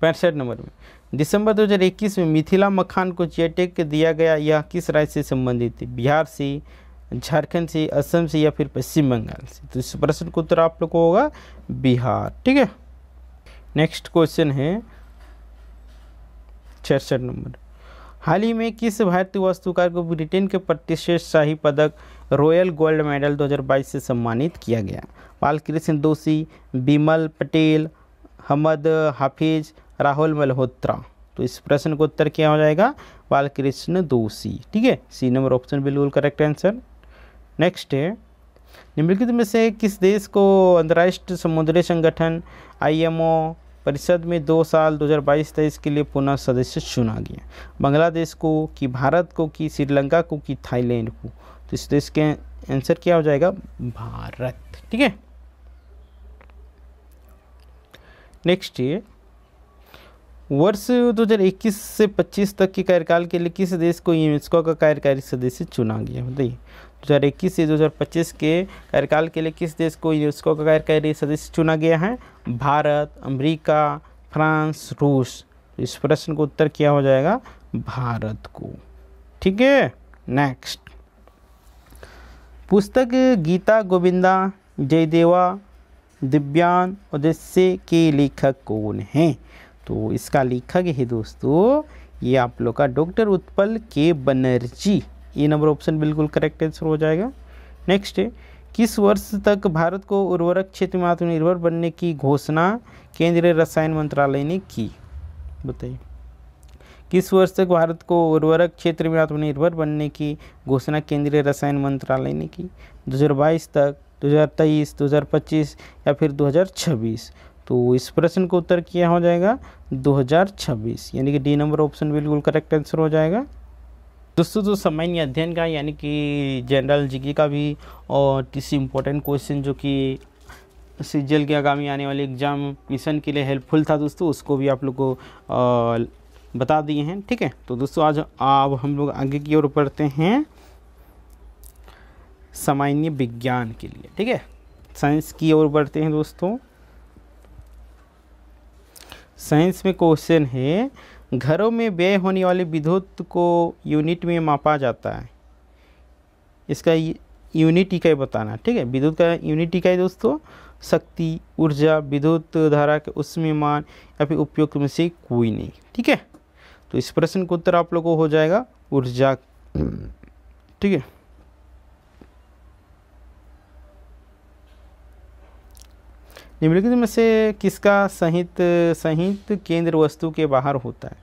पैंसठ नंबर में दिसंबर 2021 में मिथिला मखान को चेटेक दिया गया यह किस राज्य से संबंधित है बिहार से झारखंड से असम से या फिर पश्चिम बंगाल से तो इस प्रश्न का उत्तर आप लोग को होगा बिहार ठीक है नेक्स्ट क्वेश्चन है छठ नंबर हाल ही में किस भारतीय वास्तुकार को ब्रिटेन के शाही पदक रॉयल गोल्ड मेडल 2022 से सम्मानित किया गया बालकृष्ण दोषी बिमल पटेल हमद हाफिज राहुल मल्होत्रा तो इस प्रश्न का उत्तर क्या हो जाएगा बालकृष्ण दोषी ठीक है सी नंबर ऑप्शन बिल्कुल करेक्ट आंसर नेक्स्ट है निम्नलिखित में से किस देश को अंतर्राष्ट्रीय समुद्री संगठन आईएमओ परिषद में दो साल 2022-23 के लिए पुनः सदस्य चुना गया बांग्लादेश को कि भारत को कि श्रीलंका को कि थाईलैंड को तो इस देश के आंसर क्या हो जाएगा भारत ठीक है नेक्स्ट ये वर्ष 2021 से 25 तक के कार्यकाल के लिए किस देश को यूनेस्को का कार्यकारी सदस्य चुना गया बताइए 2021 से 2025 के कार्यकाल के लिए किस देश को यूनेस्को का कार्यकारी सदस्य चुना गया है भारत अमेरिका फ्रांस रूस इस प्रश्न को उत्तर क्या हो जाएगा भारत को ठीक है नेक्स्ट पुस्तक गीता गोविंदा जयदेवा दिव्यान उद्देश्य के लेखक कौन हैं तो इसका लेखक है दोस्तों ये आप लोग का डॉक्टर उत्पल के बनर्जी ये नंबर ऑप्शन बिल्कुल करेक्ट आंसर हो जाएगा नेक्स्ट है किस वर्ष तक भारत को उर्वरक क्षेत्र में आत्मनिर्भर बनने की घोषणा केंद्रीय रसायन मंत्रालय ने की बताइए किस वर्ष तक भारत को उर्वरक क्षेत्र में आत्मनिर्भर बनने की घोषणा केंद्रीय रसायन मंत्रालय ने की 2022 तक 2023, 2025 या फिर तो इस प्रश्न का उत्तर क्या हो जाएगा 2026 यानी कि डी नंबर ऑप्शन बिल्कुल करेक्ट आंसर हो जाएगा दोस्तों जो सामान्य अध्ययन का यानी कि जनरल जीके का भी और किसी इंपॉर्टेंट क्वेश्चन जो कि सीजल के आगामी आने वाले एग्जाम मिशन के लिए हेल्पफुल था दोस्तों उसको भी आप लोग को बता दिए हैं ठीक है तो दोस्तों आज अब हम लोग आगे की ओर पढ़ते हैं सामान्य विज्ञान के लिए ठीक है साइंस की ओर बढ़ते हैं दोस्तों साइंस में क्वेश्चन है घरों में व्यय होने वाले विद्युत को यूनिट में मापा जाता है इसका यूनिट इकाई बताना ठीक है विद्युत का यूनिट इकाई दोस्तों शक्ति ऊर्जा विद्युत धारा के उसमें मान या फिर उपयुक्त में से कोई नहीं ठीक है तो इस प्रश्न का उत्तर आप लोगों को हो जाएगा ऊर्जा ठीक है निम्नलिखित में से किसका संहित संहित केंद्र वस्तु के बाहर होता है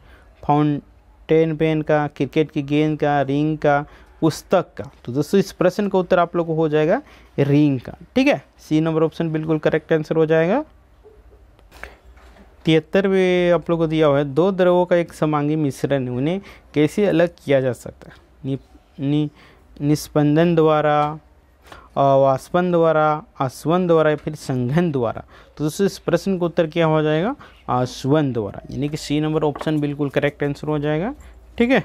फाउंटेन पेन का क्रिकेट की गेंद का रिंग का पुस्तक का तो दोस्तों इस प्रश्न का उत्तर आप लोग को हो जाएगा रिंग का ठीक है सी नंबर ऑप्शन बिल्कुल करेक्ट आंसर हो जाएगा तिहत्तर में आप लोग को दिया हुआ है दो द्रवों का एक समांगी मिश्रण उन्हें कैसे अलग किया जा सकता है नि, नि, निस्पंदन द्वारा वास्पन द्वारा आस्वन द्वारा या फिर संघन द्वारा तो दोस्तों इस प्रश्न का उत्तर क्या हो जाएगा आस्वन द्वारा यानी कि सी नंबर ऑप्शन बिल्कुल करेक्ट आंसर हो जाएगा ठीक है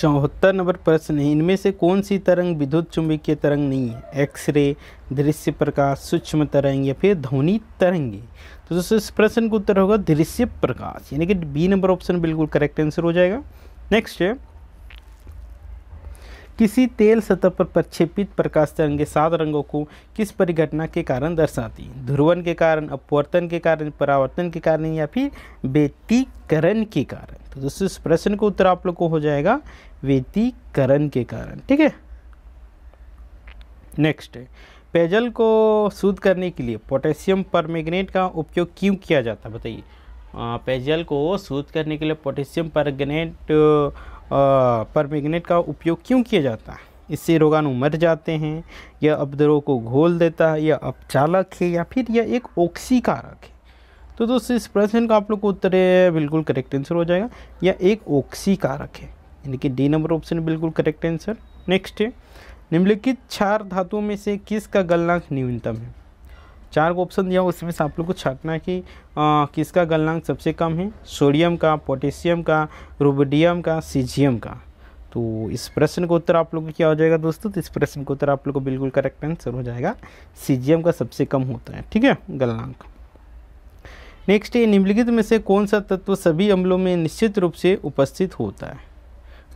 चौहत्तर नंबर प्रश्न है इनमें से कौन सी तरंग विद्युत चुंबकीय तरंग नहीं है एक्सरे दृश्य प्रकाश सूक्ष्म तरंग या फिर ध्वनि तरंग तो दोस्तों इस प्रश्न का उत्तर होगा दृश्य प्रकाश यानी कि बी नंबर ऑप्शन बिल्कुल करेक्ट आंसर हो जाएगा नेक्स्ट है किसी तेल सतह पर प्रक्षेपित प्रकाश तरंगे सात रंगों को किस परिघटना के कारण दर्शाती हैं ध्रुवन के कारण अपवर्तन के कारण परावर्तन के कारण या फिर व्यतीकरण के कारण तो दोस्तों इस प्रश्न का उत्तर आप लोग को हो जाएगा व्यतीकरण के कारण ठीक है नेक्स्ट पेयजल को शुद्ध करने के लिए पोटेशियम परमैग्नेट का उपयोग क्यों किया जाता है बताइए पेयजल को शुद्ध करने के लिए पोटेशियम परमैग्नेट परमैग्नेट का उपयोग क्यों किया जाता है इससे रोगाणु मर जाते हैं यह अपद्रव को घोल देता है यह अपचालक है या फिर यह एक कारक है तो दोस्तों इस प्रश्न का आप लोग को उत्तर बिल्कुल करेक्ट आंसर हो जाएगा यह एक कारक है यानी कि डी नंबर ऑप्शन बिल्कुल करेक्ट आंसर नेक्स्ट है निम्नलिखित चार धातुओं में से किसका गलनांक न्यूनतम है चार को ऑप्शन दिया उसमें से आप लोग को छाटना कि किसका गलनांक सबसे कम है सोडियम का पोटेशियम का रूबडियम का सीजियम का तो इस प्रश्न का उत्तर आप लोग को क्या हो जाएगा दोस्तों तो इस प्रश्न का उत्तर आप लोग को बिल्कुल करेक्ट आंसर हो जाएगा सीजियम का सबसे कम होता है ठीक है गलनांक नेक्स्ट है निम्नलिखित में से कौन सा तत्व सभी अम्लों में निश्चित रूप से उपस्थित होता है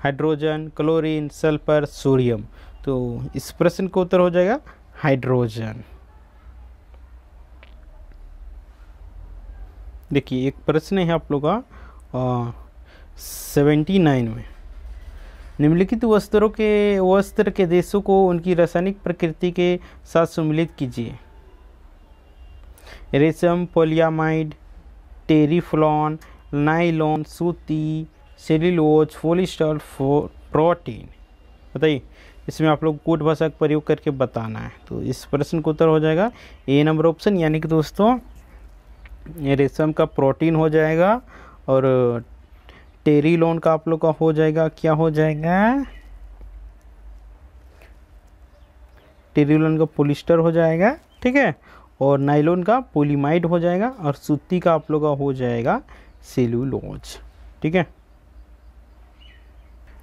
हाइड्रोजन क्लोरीन सल्फर सोडियम तो इस प्रश्न का उत्तर हो जाएगा हाइड्रोजन देखिए एक प्रश्न है आप लोग का सेवेंटी नाइन में निम्नलिखित वस्त्रों के वस्त्र के देशों को उनकी रासायनिक प्रकृति के साथ सम्मिलित कीजिए रेशम पोलियामाइड टेरीफ्लॉन नाइलॉन सूती सेलिलोज फोलिस्टर प्रोटीन बताइए इसमें आप लोग कोट भाषा का प्रयोग करके बताना है तो इस प्रश्न का उत्तर हो जाएगा ए नंबर ऑप्शन यानी कि दोस्तों रेशम का प्रोटीन हो जाएगा और टेरी लोन का आप लोग का हो जाएगा क्या हो जाएगा टेरिलोन का पोलिस्टर हो जाएगा ठीक है और नाइलोन का पोलीमाइड हो जाएगा और सूती का आप लोग का हो जाएगा सेलुलोज ठीक है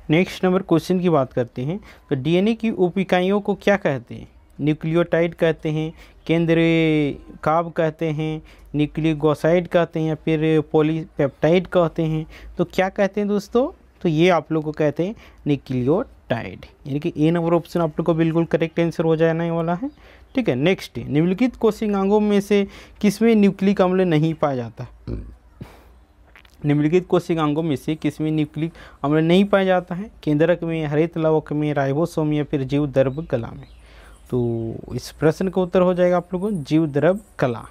नेक्स्ट नंबर क्वेश्चन की बात करते हैं तो डीएनए की उप इकाइयों को क्या कहते हैं न्यूक्लियोटाइड कहते हैं केंद्र काब कहते हैं न्यूक्लियोसाइड कहते हैं या फिर पॉलीपेप्टाइड कहते हैं तो क्या कहते हैं दोस्तों तो ये आप लोग को कहते हैं न्यूक्लियोटाइड यानी कि ए नंबर ऑप्शन आप लोग को बिल्कुल करेक्ट आंसर हो जाने वाला है ठीक है नेक्स्ट निम्नलिखित अंगों में से किसमें न्यूक्लिक अम्ल नहीं पाया जाता निम्नलिखित अंगों में से किसमें न्यूक्लिक अम्ल नहीं पाया जाता है केंद्रक में हरित लवक में राइबोसोम या फिर जीव दर्भ कला में तो इस प्रश्न का उत्तर हो जाएगा आप लोगों जीव द्रव कला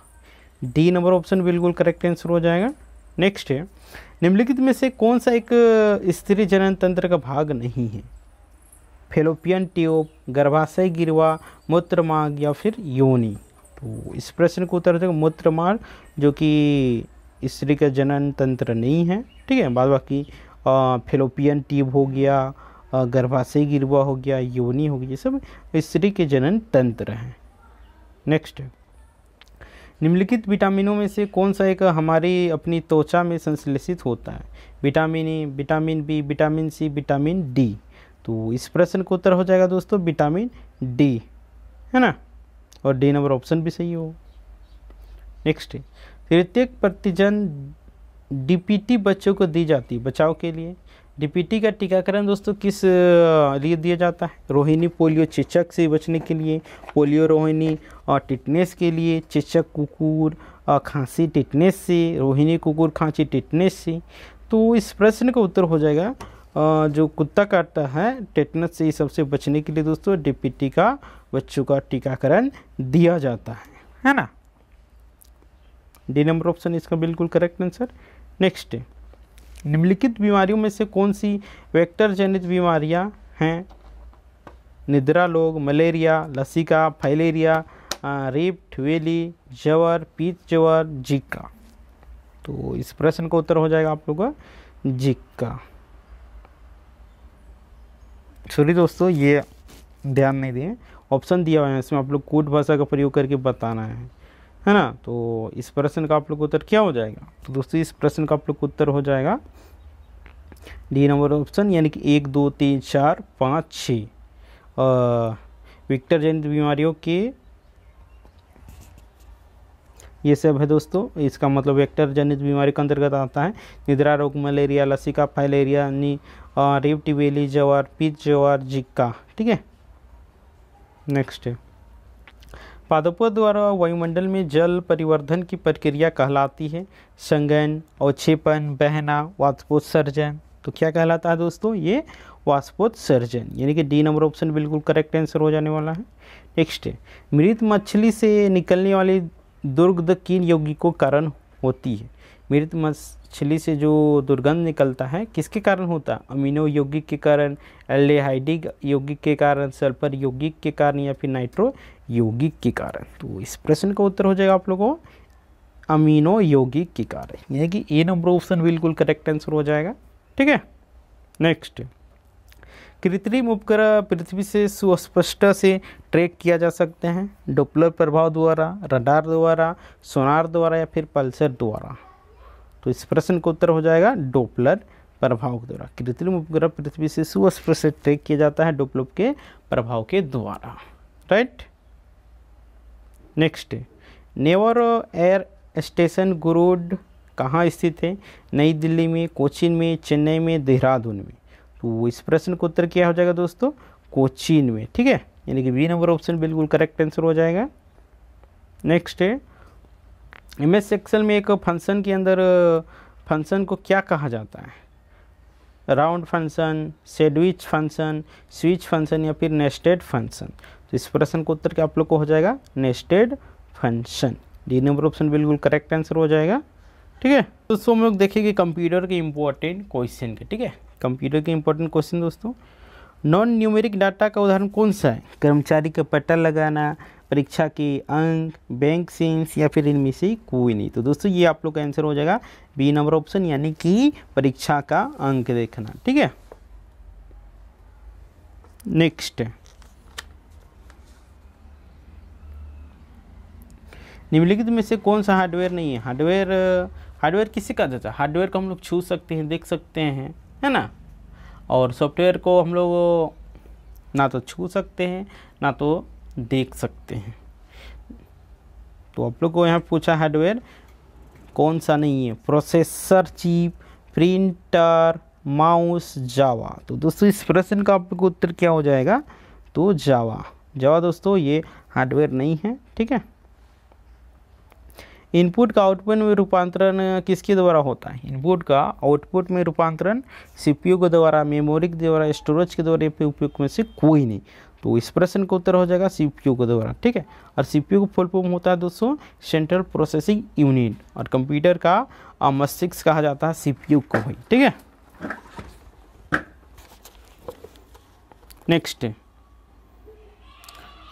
डी नंबर ऑप्शन बिल्कुल करेक्ट आंसर हो जाएगा नेक्स्ट है निम्नलिखित में से कौन सा एक स्त्री जनन तंत्र का भाग नहीं है फेलोपियन ट्यूब गर्भाशय गिरवा मूत्रमार्ग या फिर योनि तो इस प्रश्न का उत्तर हो जाएगा मूत्रमार्ग जो कि स्त्री का जनन तंत्र नहीं है ठीक है बाद बाकी फेलोपियन ट्यूब हो गया गर्भाशय गिरवा हो गया योनि हो गई ये सब स्त्री के जनन तंत्र हैं नेक्स्ट निम्नलिखित विटामिनों में से कौन सा एक हमारी अपनी त्वचा में संश्लेषित होता है vitamin A vitamin B vitamin C vitamin D तो इस प्रश्न का उत्तर हो जाएगा दोस्तों विटामिन डी है ना और डी नंबर ऑप्शन भी सही हो नेक्स्ट प्रत्येक प्रतिजन डीपीटी बच्चों को दी जाती है बचाव के लिए डीपीटी का टीकाकरण दोस्तों किस लिए दिया जाता है रोहिणी पोलियो चिचक से बचने के लिए पोलियो रोहिणी और टिटनेस के लिए चिचक कुकुर खांसी टिटनेस से रोहिणी कुकुर खांसी टिटनेस से तो इस प्रश्न का उत्तर हो जाएगा जो कुत्ता काटता है टिटनेस से सबसे बचने के लिए दोस्तों डीपीटी का बच्चों का टीकाकरण दिया जाता है है ना डी नंबर ऑप्शन इसका बिल्कुल करेक्ट आंसर नेक्स्ट है निम्नलिखित बीमारियों में से कौन सी वेक्टर जनित बीमारियां हैं निद्रा लोग मलेरिया लसिका फाइलेरिया रेप वेली जवर पीत जवर जिक्का तो इस प्रश्न का उत्तर हो जाएगा आप लोगों का जिक्का सॉरी दोस्तों ये ध्यान नहीं दिए ऑप्शन दिया हुआ है इसमें आप लोग कूट भाषा का प्रयोग करके बताना है है ना तो इस प्रश्न का आप लोग उत्तर क्या हो जाएगा तो दोस्तों इस प्रश्न का आप लोग उत्तर हो जाएगा डी नंबर ऑप्शन यानी कि एक दो तीन चार पाँच छः विक्टर जनित बीमारियों के ये सब है दोस्तों इसका मतलब वेक्टर जनित बीमारी के अंतर्गत आता है निद्रा रोग मलेरिया लसिका फाइलेरिया नी रेवटिवेली जवार पिच जवार जिक्का ठीक है नेक्स्ट है पादपों द्वारा वायुमंडल में जल परिवर्धन की प्रक्रिया कहलाती है संगन अवक्षेपण बहना वाष्पोत्सर्जन तो क्या कहलाता है दोस्तों ये वाष्पोत्सर्जन यानी कि डी नंबर ऑप्शन बिल्कुल करेक्ट आंसर हो जाने वाला है नेक्स्ट मृत मछली से निकलने वाली दुर्गध किन यौगिकों कारण होती है मृत मछली से जो दुर्गंध निकलता है किसके कारण होता है अमीनो यौगिक के कारण एल्डिहाइडिक यौगिक के कारण सल्फर यौगिक के कारण या फिर नाइट्रो यौगिक के कारण तो इस प्रश्न का उत्तर हो जाएगा आप लोगों अमीनो यौगिक के कारण यानी कि ए नंबर ऑप्शन बिल्कुल करेक्ट आंसर हो जाएगा ठीक है नेक्स्ट कृत्रिम उपग्रह पृथ्वी से सुस्पष्ट से ट्रैक किया जा सकते हैं डोपलर प्रभाव द्वारा रडार द्वारा सोनार द्वारा या फिर पल्सर द्वारा तो इस प्रश्न का उत्तर हो जाएगा डोपलर प्रभाव के द्वारा कृत्रिम उपग्रह पृथ्वी से सुस्पर्श से ट्रेक किया जाता है डोपलोप के प्रभाव के द्वारा right next naval air station Garud कहाँ स्थित है नई दिल्ली में कोचीन में चेन्नई में देहरादून में तो इस प्रश्न का उत्तर क्या हो जाएगा दोस्तों कोचीन में ठीक है यानी कि बी नंबर ऑप्शन बिल्कुल करेक्ट आंसर हो जाएगा नेक्स्ट है एम एस एक्सल में एक फंक्शन के अंदर फंक्शन को क्या कहा जाता है round function sandwich function switch function या फिर नेस्टेड फंक्शन तो इस प्रश्न का उत्तर क्या आप लोग को हो जाएगा nested function D number option बिल्कुल करेक्ट आंसर हो जाएगा ठीक है दोस्तों हम लोग देखेंगे कंप्यूटर के इम्पोर्टेंट क्वेश्चन के ठीक है कंप्यूटर के इम्पोर्टेंट क्वेश्चन दोस्तों नॉन न्यूमेरिक डाटा का उदाहरण कौन सा है कर्मचारी का पट्टा लगाना परीक्षा के अंक बैंक सेंस या फिर इनमें से कोई नहीं तो दोस्तों ये आप लोग का आंसर हो जाएगा बी नंबर ऑप्शन यानी कि परीक्षा का अंक देखना ठीक है नेक्स्ट निम्नलिखित में से कौन सा हार्डवेयर नहीं है हार्डवेयर हार्डवेयर किससे कहा जाता है हार्डवेयर को हम लोग छू सकते हैं देख सकते हैं है ना और सॉफ्टवेयर को हम लोग ना तो छू सकते हैं ना तो देख सकते हैं तो आप लोग को यहाँ पूछा हार्डवेयर कौन सा नहीं है processor chip printer mouse Java तो दोस्तों इस प्रश्न का आप लोग उत्तर क्या हो जाएगा तो जावा जावा दोस्तों ये हार्डवेयर नहीं है ठीक है इनपुट का आउटपुट में रूपांतरण किसके द्वारा होता है इनपुट का आउटपुट में रूपांतरण सीपीयू के द्वारा मेमोरी के द्वारा स्टोरेज के द्वारा उपयोग में से कोई नहीं तो इस प्रश्न का उत्तर हो जाएगा सी के द्वारा ठीक है और सी का फुल फॉर्म होता है दोस्तों सेंट्रल प्रोसेसिंग यूनिट और कंप्यूटर का मस्तिष्क कहा जाता है सी को भाई ठीक है नेक्स्ट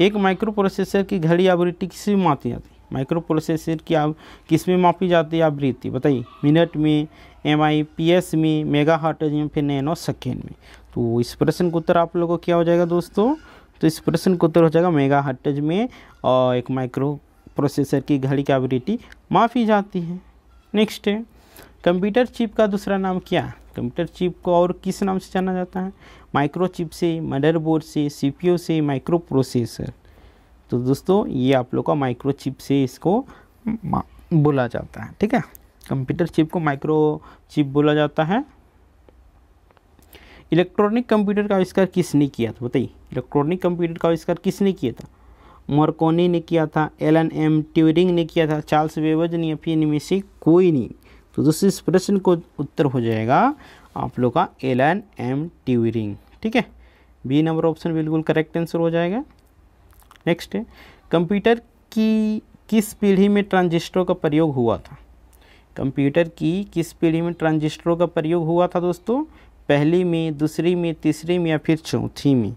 एक माइक्रो प्रोसेसर की घड़ी आवृत्ति किसी में आती जाती माइक्रो प्रोसेसर की आप किस में मापी जाती है आवृत्ति बताइए मिनट में एम आई पी एस में मेगा हार्टज में फिर नैनो सेकेंड में तो इस प्रश्न का उत्तर आप लोगों को क्या हो जाएगा दोस्तों तो इस प्रश्न का उत्तर हो जाएगा मेगा हार्टज में और एक माइक्रो प्रोसेसर की घड़ी की आवृत्ति माफी जाती है नेक्स्ट है कंप्यूटर चिप का दूसरा नाम क्या है कंप्यूटर चिप को और किस नाम से जाना जाता है माइक्रो चिप से मदरबोर्ड से सीपीयू से माइक्रो प्रोसेसर तो दोस्तों ये आप लोग का माइक्रोचिप से इसको बोला जाता है ठीक है कंप्यूटर चिप को माइक्रो चिप बोला जाता है इलेक्ट्रॉनिक कंप्यूटर का आविष्कार किसने किया था बताइए इलेक्ट्रॉनिक कंप्यूटर का आविष्कार किसने किया था मोरकोनी ने किया था एलन एम ट्यूरिंग ने किया था चार्ल्स वेवज ने या फिर इनमें से कोई नहीं तो दोस्तों इस प्रश्न को उत्तर हो जाएगा आप लोग का एलन एम ट्यूरिंग ठीक है बी नंबर ऑप्शन बिल्कुल करेक्ट आंसर हो जाएगा नेक्स्ट है कंप्यूटर की किस पीढ़ी में ट्रांजिस्टरों का प्रयोग हुआ था कंप्यूटर की किस पीढ़ी में ट्रांजिस्टरों का प्रयोग हुआ था दोस्तों पहली में दूसरी में तीसरी में या फिर चौथी में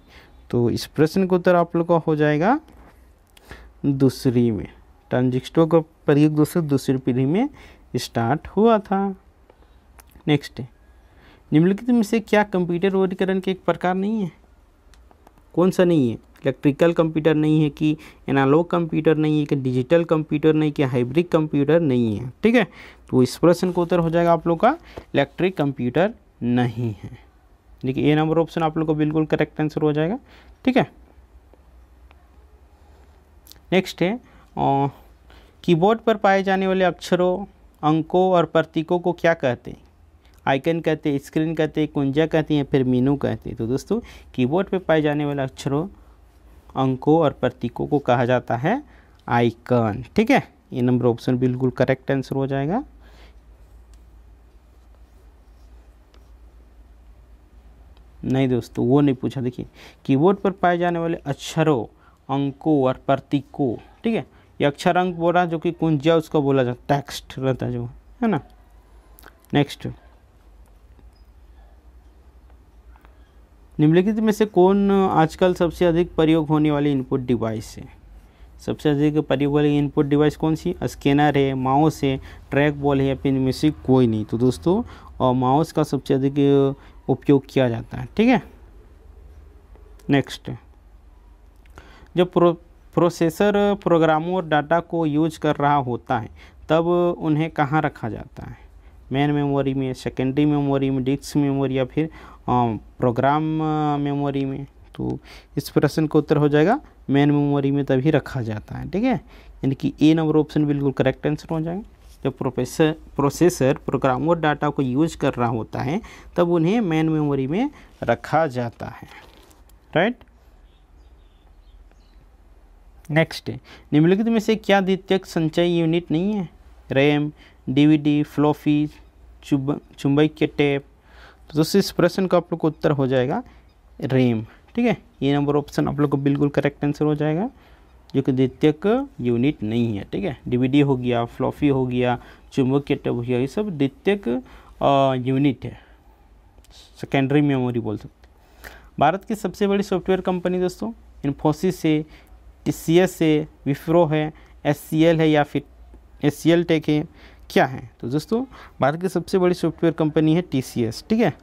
तो इस प्रश्न का उत्तर आप लोग का हो जाएगा दूसरी में ट्रांजिस्टरों का प्रयोग दोस्तों दूसरी पीढ़ी में स्टार्ट हुआ था नेक्स्ट निम्नलिखित में से क्या कंप्यूटर वर्गीकरण के एक प्रकार नहीं है कौन सा नहीं है इलेक्ट्रिकल कंप्यूटर नहीं है कि एनालॉग कंप्यूटर नहीं है कि डिजिटल कंप्यूटर नहीं कि हाइब्रिड कंप्यूटर नहीं है ठीक है तो इस प्रश्न का उत्तर हो जाएगा आप लोग का इलेक्ट्रिक कंप्यूटर नहीं है देखिए ए नंबर ऑप्शन आप लोग को बिल्कुल करेक्ट आंसर हो जाएगा ठीक है नेक्स्ट है कीबोर्ड पर पाए जाने वाले अक्षरों अंकों और प्रतीकों को क्या कहते हैं आइकन कहते हैं स्क्रीन कहते हैं कुंजा कहते हैं फिर मीनू कहते हैं तो दोस्तों कीबोर्ड पर पाए जाने वाले अक्षरों अंकों और प्रतीकों को कहा जाता है आइकन ठीक है ये नंबर ऑप्शन बिल्कुल करेक्ट आंसर हो जाएगा नहीं दोस्तों वो नहीं पूछा देखिए कीबोर्ड पर पाए जाने वाले अक्षरों अंकों और प्रतीकों ठीक है ये अक्षर अंक बोल रहा है जो कि कुंजिया उसको बोला जाता टेक्स्ट रहता है जो है ना नेक्स्ट निम्नलिखित में से कौन आजकल सबसे अधिक प्रयोग होने वाली इनपुट डिवाइस है सबसे अधिक प्रयोग वाली इनपुट डिवाइस कौन सी स्कैनर है माउस है ट्रैक बॉल है या फिर इनमें से कोई नहीं तो दोस्तों और माउस का सबसे अधिक उपयोग किया जाता है ठीक है नेक्स्ट जब प्रो प्रोसेसर प्रोग्रामों और डाटा को यूज कर रहा होता है तब उन्हें कहाँ रखा जाता है मेन मेमोरी में सेकेंडरी मेमोरी में डिस्क मेमोरी या फिर प्रोग्राम मेमोरी में तो इस प्रश्न का उत्तर हो जाएगा मेन मेमोरी में तभी रखा जाता है ठीक है यानी कि ए नंबर ऑप्शन बिल्कुल करेक्ट आंसर हो जाएगा जब प्रोफेसर प्रोसेसर प्रोग्राम और डाटा को यूज कर रहा होता है तब उन्हें मेन मेमोरी में रखा जाता है राइट नेक्स्ट निम्नलिखित में से क्या द्वितीयक संचय यूनिट नहीं है रैम डीवीडी फ्लॉफी चुब चुंबई के टेप तो दोस्तों इस प्रश्न का आप लोग को उत्तर हो जाएगा रेम ठीक है ये नंबर ऑप्शन आप लोग को बिल्कुल करेक्ट आंसर हो जाएगा जो कि द्वितीयक यूनिट नहीं है ठीक है डीवीडी हो गया फ्लॉफी हो गया चुंबक के टेप हो गया ये सब द्वितीयक यूनिट है सेकेंडरी मेमोरी बोल सकते भारत की सबसे बड़ी सॉफ्टवेयर कंपनी दोस्तों इन्फोसिस है टी सी एस है विफ्रो है एस सी एल है या फिर एस सी एल टेक है क्या है तो दोस्तों भारत की सबसे बड़ी सॉफ्टवेयर कंपनी है टी ठीक है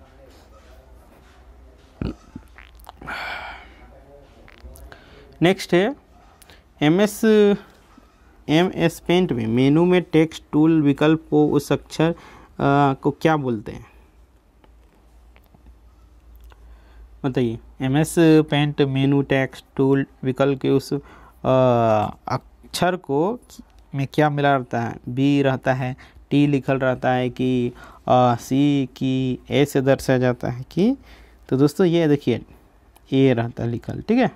नेक्स्ट है M S M S paint में मेनू में टेक्स्ट टूल विकल्प को उस अक्षर आ, को क्या बोलते हैं बताइए M S paint menu text tool विकल्प के उस आ, अक्षर को में क्या मिला रहता है बी रहता है टी लिखल रहता है कि आ, सी की ए से दर्शाया जाता है कि तो दोस्तों ये देखिए ए रहता है लिखल ठीक है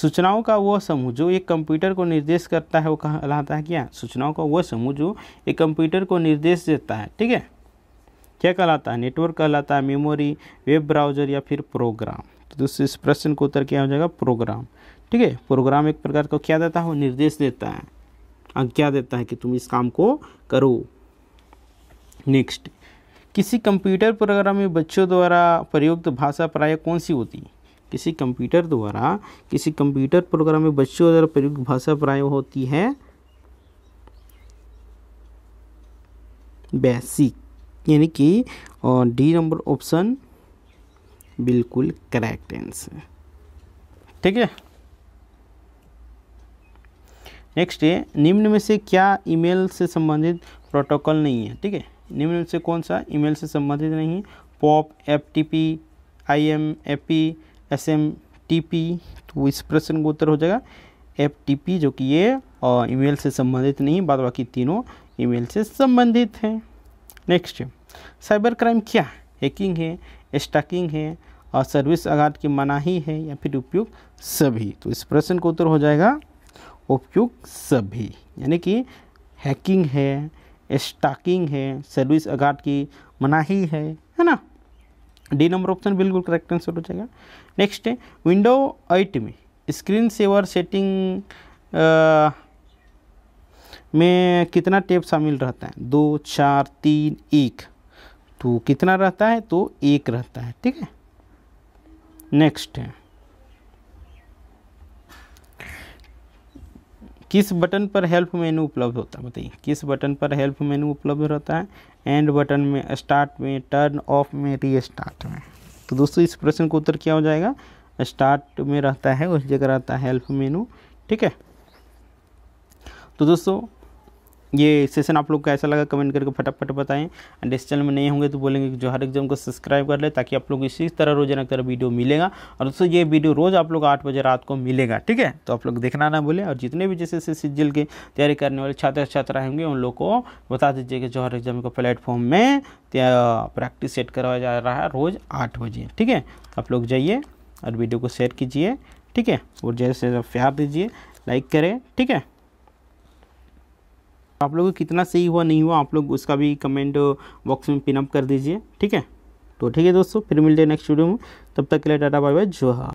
सूचनाओं का वह समूह जो एक कंप्यूटर को निर्देश करता है वो कहलाता है क्या सूचनाओं का वह समूह जो एक कंप्यूटर को निर्देश देता है ठीक है क्या कहलाता है नेटवर्क कहलाता है मेमोरी वेब ब्राउजर या फिर प्रोग्राम तो दोस्तों इस प्रश्न को उत्तर क्या हो जाएगा प्रोग्राम ठीक है प्रोग्राम एक प्रकार का क्या देता है निर्देश देता है आज्ञा देता है कि तुम इस काम को करो नेक्स्ट किसी कंप्यूटर प्रोग्राम में बच्चों द्वारा प्रयुक्त भाषा प्राय कौन सी होती किसी कंप्यूटर द्वारा किसी कंप्यूटर प्रोग्राम में बच्चों द्वारा प्रयुक्त भाषा प्राय होती है बेसिक यानी कि डी नंबर ऑप्शन बिल्कुल करेक्ट आंसर ठीक है नेक्स्ट है निम्न में से क्या ईमेल से संबंधित प्रोटोकॉल नहीं है ठीक है निम्न में से कौन सा ईमेल से संबंधित नहीं है POP F T P I M F P S M T P तो इस प्रश्न का उत्तर हो जाएगा एफ टी पी जो कि ये ईमेल से संबंधित नहीं बाद बाकी तीनों ईमेल से संबंधित हैं नेक्स्ट साइबर क्राइम क्या हैकिंग है स्टाकिंग है और सर्विस आघात की मनाही है या फिर उपयोग सभी तो इस प्रश्न का उत्तर हो जाएगा उपयुक्त सभी यानी कि हैकिंग है स्टाकिंग है सर्विस अगार्ड की मनाही है है ना डी नंबर ऑप्शन बिल्कुल करेक्ट आंसर हो जाएगा नेक्स्ट है विंडो एट में स्क्रीन सेवर सेटिंग आ, में कितना टेप शामिल रहता है दो चार तीन एक तो कितना रहता है तो एक रहता है ठीक है नेक्स्ट है किस बटन पर हेल्प मेनू उपलब्ध होता है बताइए किस बटन पर हेल्प मेनू उपलब्ध रहता है एंड बटन में स्टार्ट में टर्न ऑफ में री स्टार्ट में तो दोस्तों इस प्रश्न का उत्तर क्या हो जाएगा स्टार्ट में रहता है उस जगह रहता है हेल्प मेनू ठीक है तो दोस्तों ये सेशन आप लोग को कैसा लगा कमेंट करके फटाफट बताएं एंड इस चैनल में नहीं होंगे तो बोलेंगे कि जो हर एग्जाम को सब्सक्राइब कर ले ताकि आप लोग इसी तरह रोजाना तरह वीडियो मिलेगा और दोस्तों ये वीडियो रोज़ आप लोग आठ बजे रात को मिलेगा ठीक है तो आप लोग देखना ना बोले और जितने भी जैसे जैसे की तैयारी करने वाले छात्र छात्रा होंगे उन लोग को बता दीजिए कि हर एग्जाम को प्लेटफॉर्म में प्रैक्टिस सेट करवाया जा रहा है रोज़ आठ बजे ठीक है तो आप लोग जाइए और वीडियो को शेयर कीजिए ठीक है और जैसे प्यार दीजिए लाइक करें ठीक है आप लोगों को कितना सही हुआ नहीं हुआ आप लोग उसका भी कमेंट बॉक्स में पिनअप कर दीजिए ठीक है तो ठीक है दोस्तों फिर मिलते हैं नेक्स्ट वीडियो में तब तक के लिए टाटा बाय बाय जोहा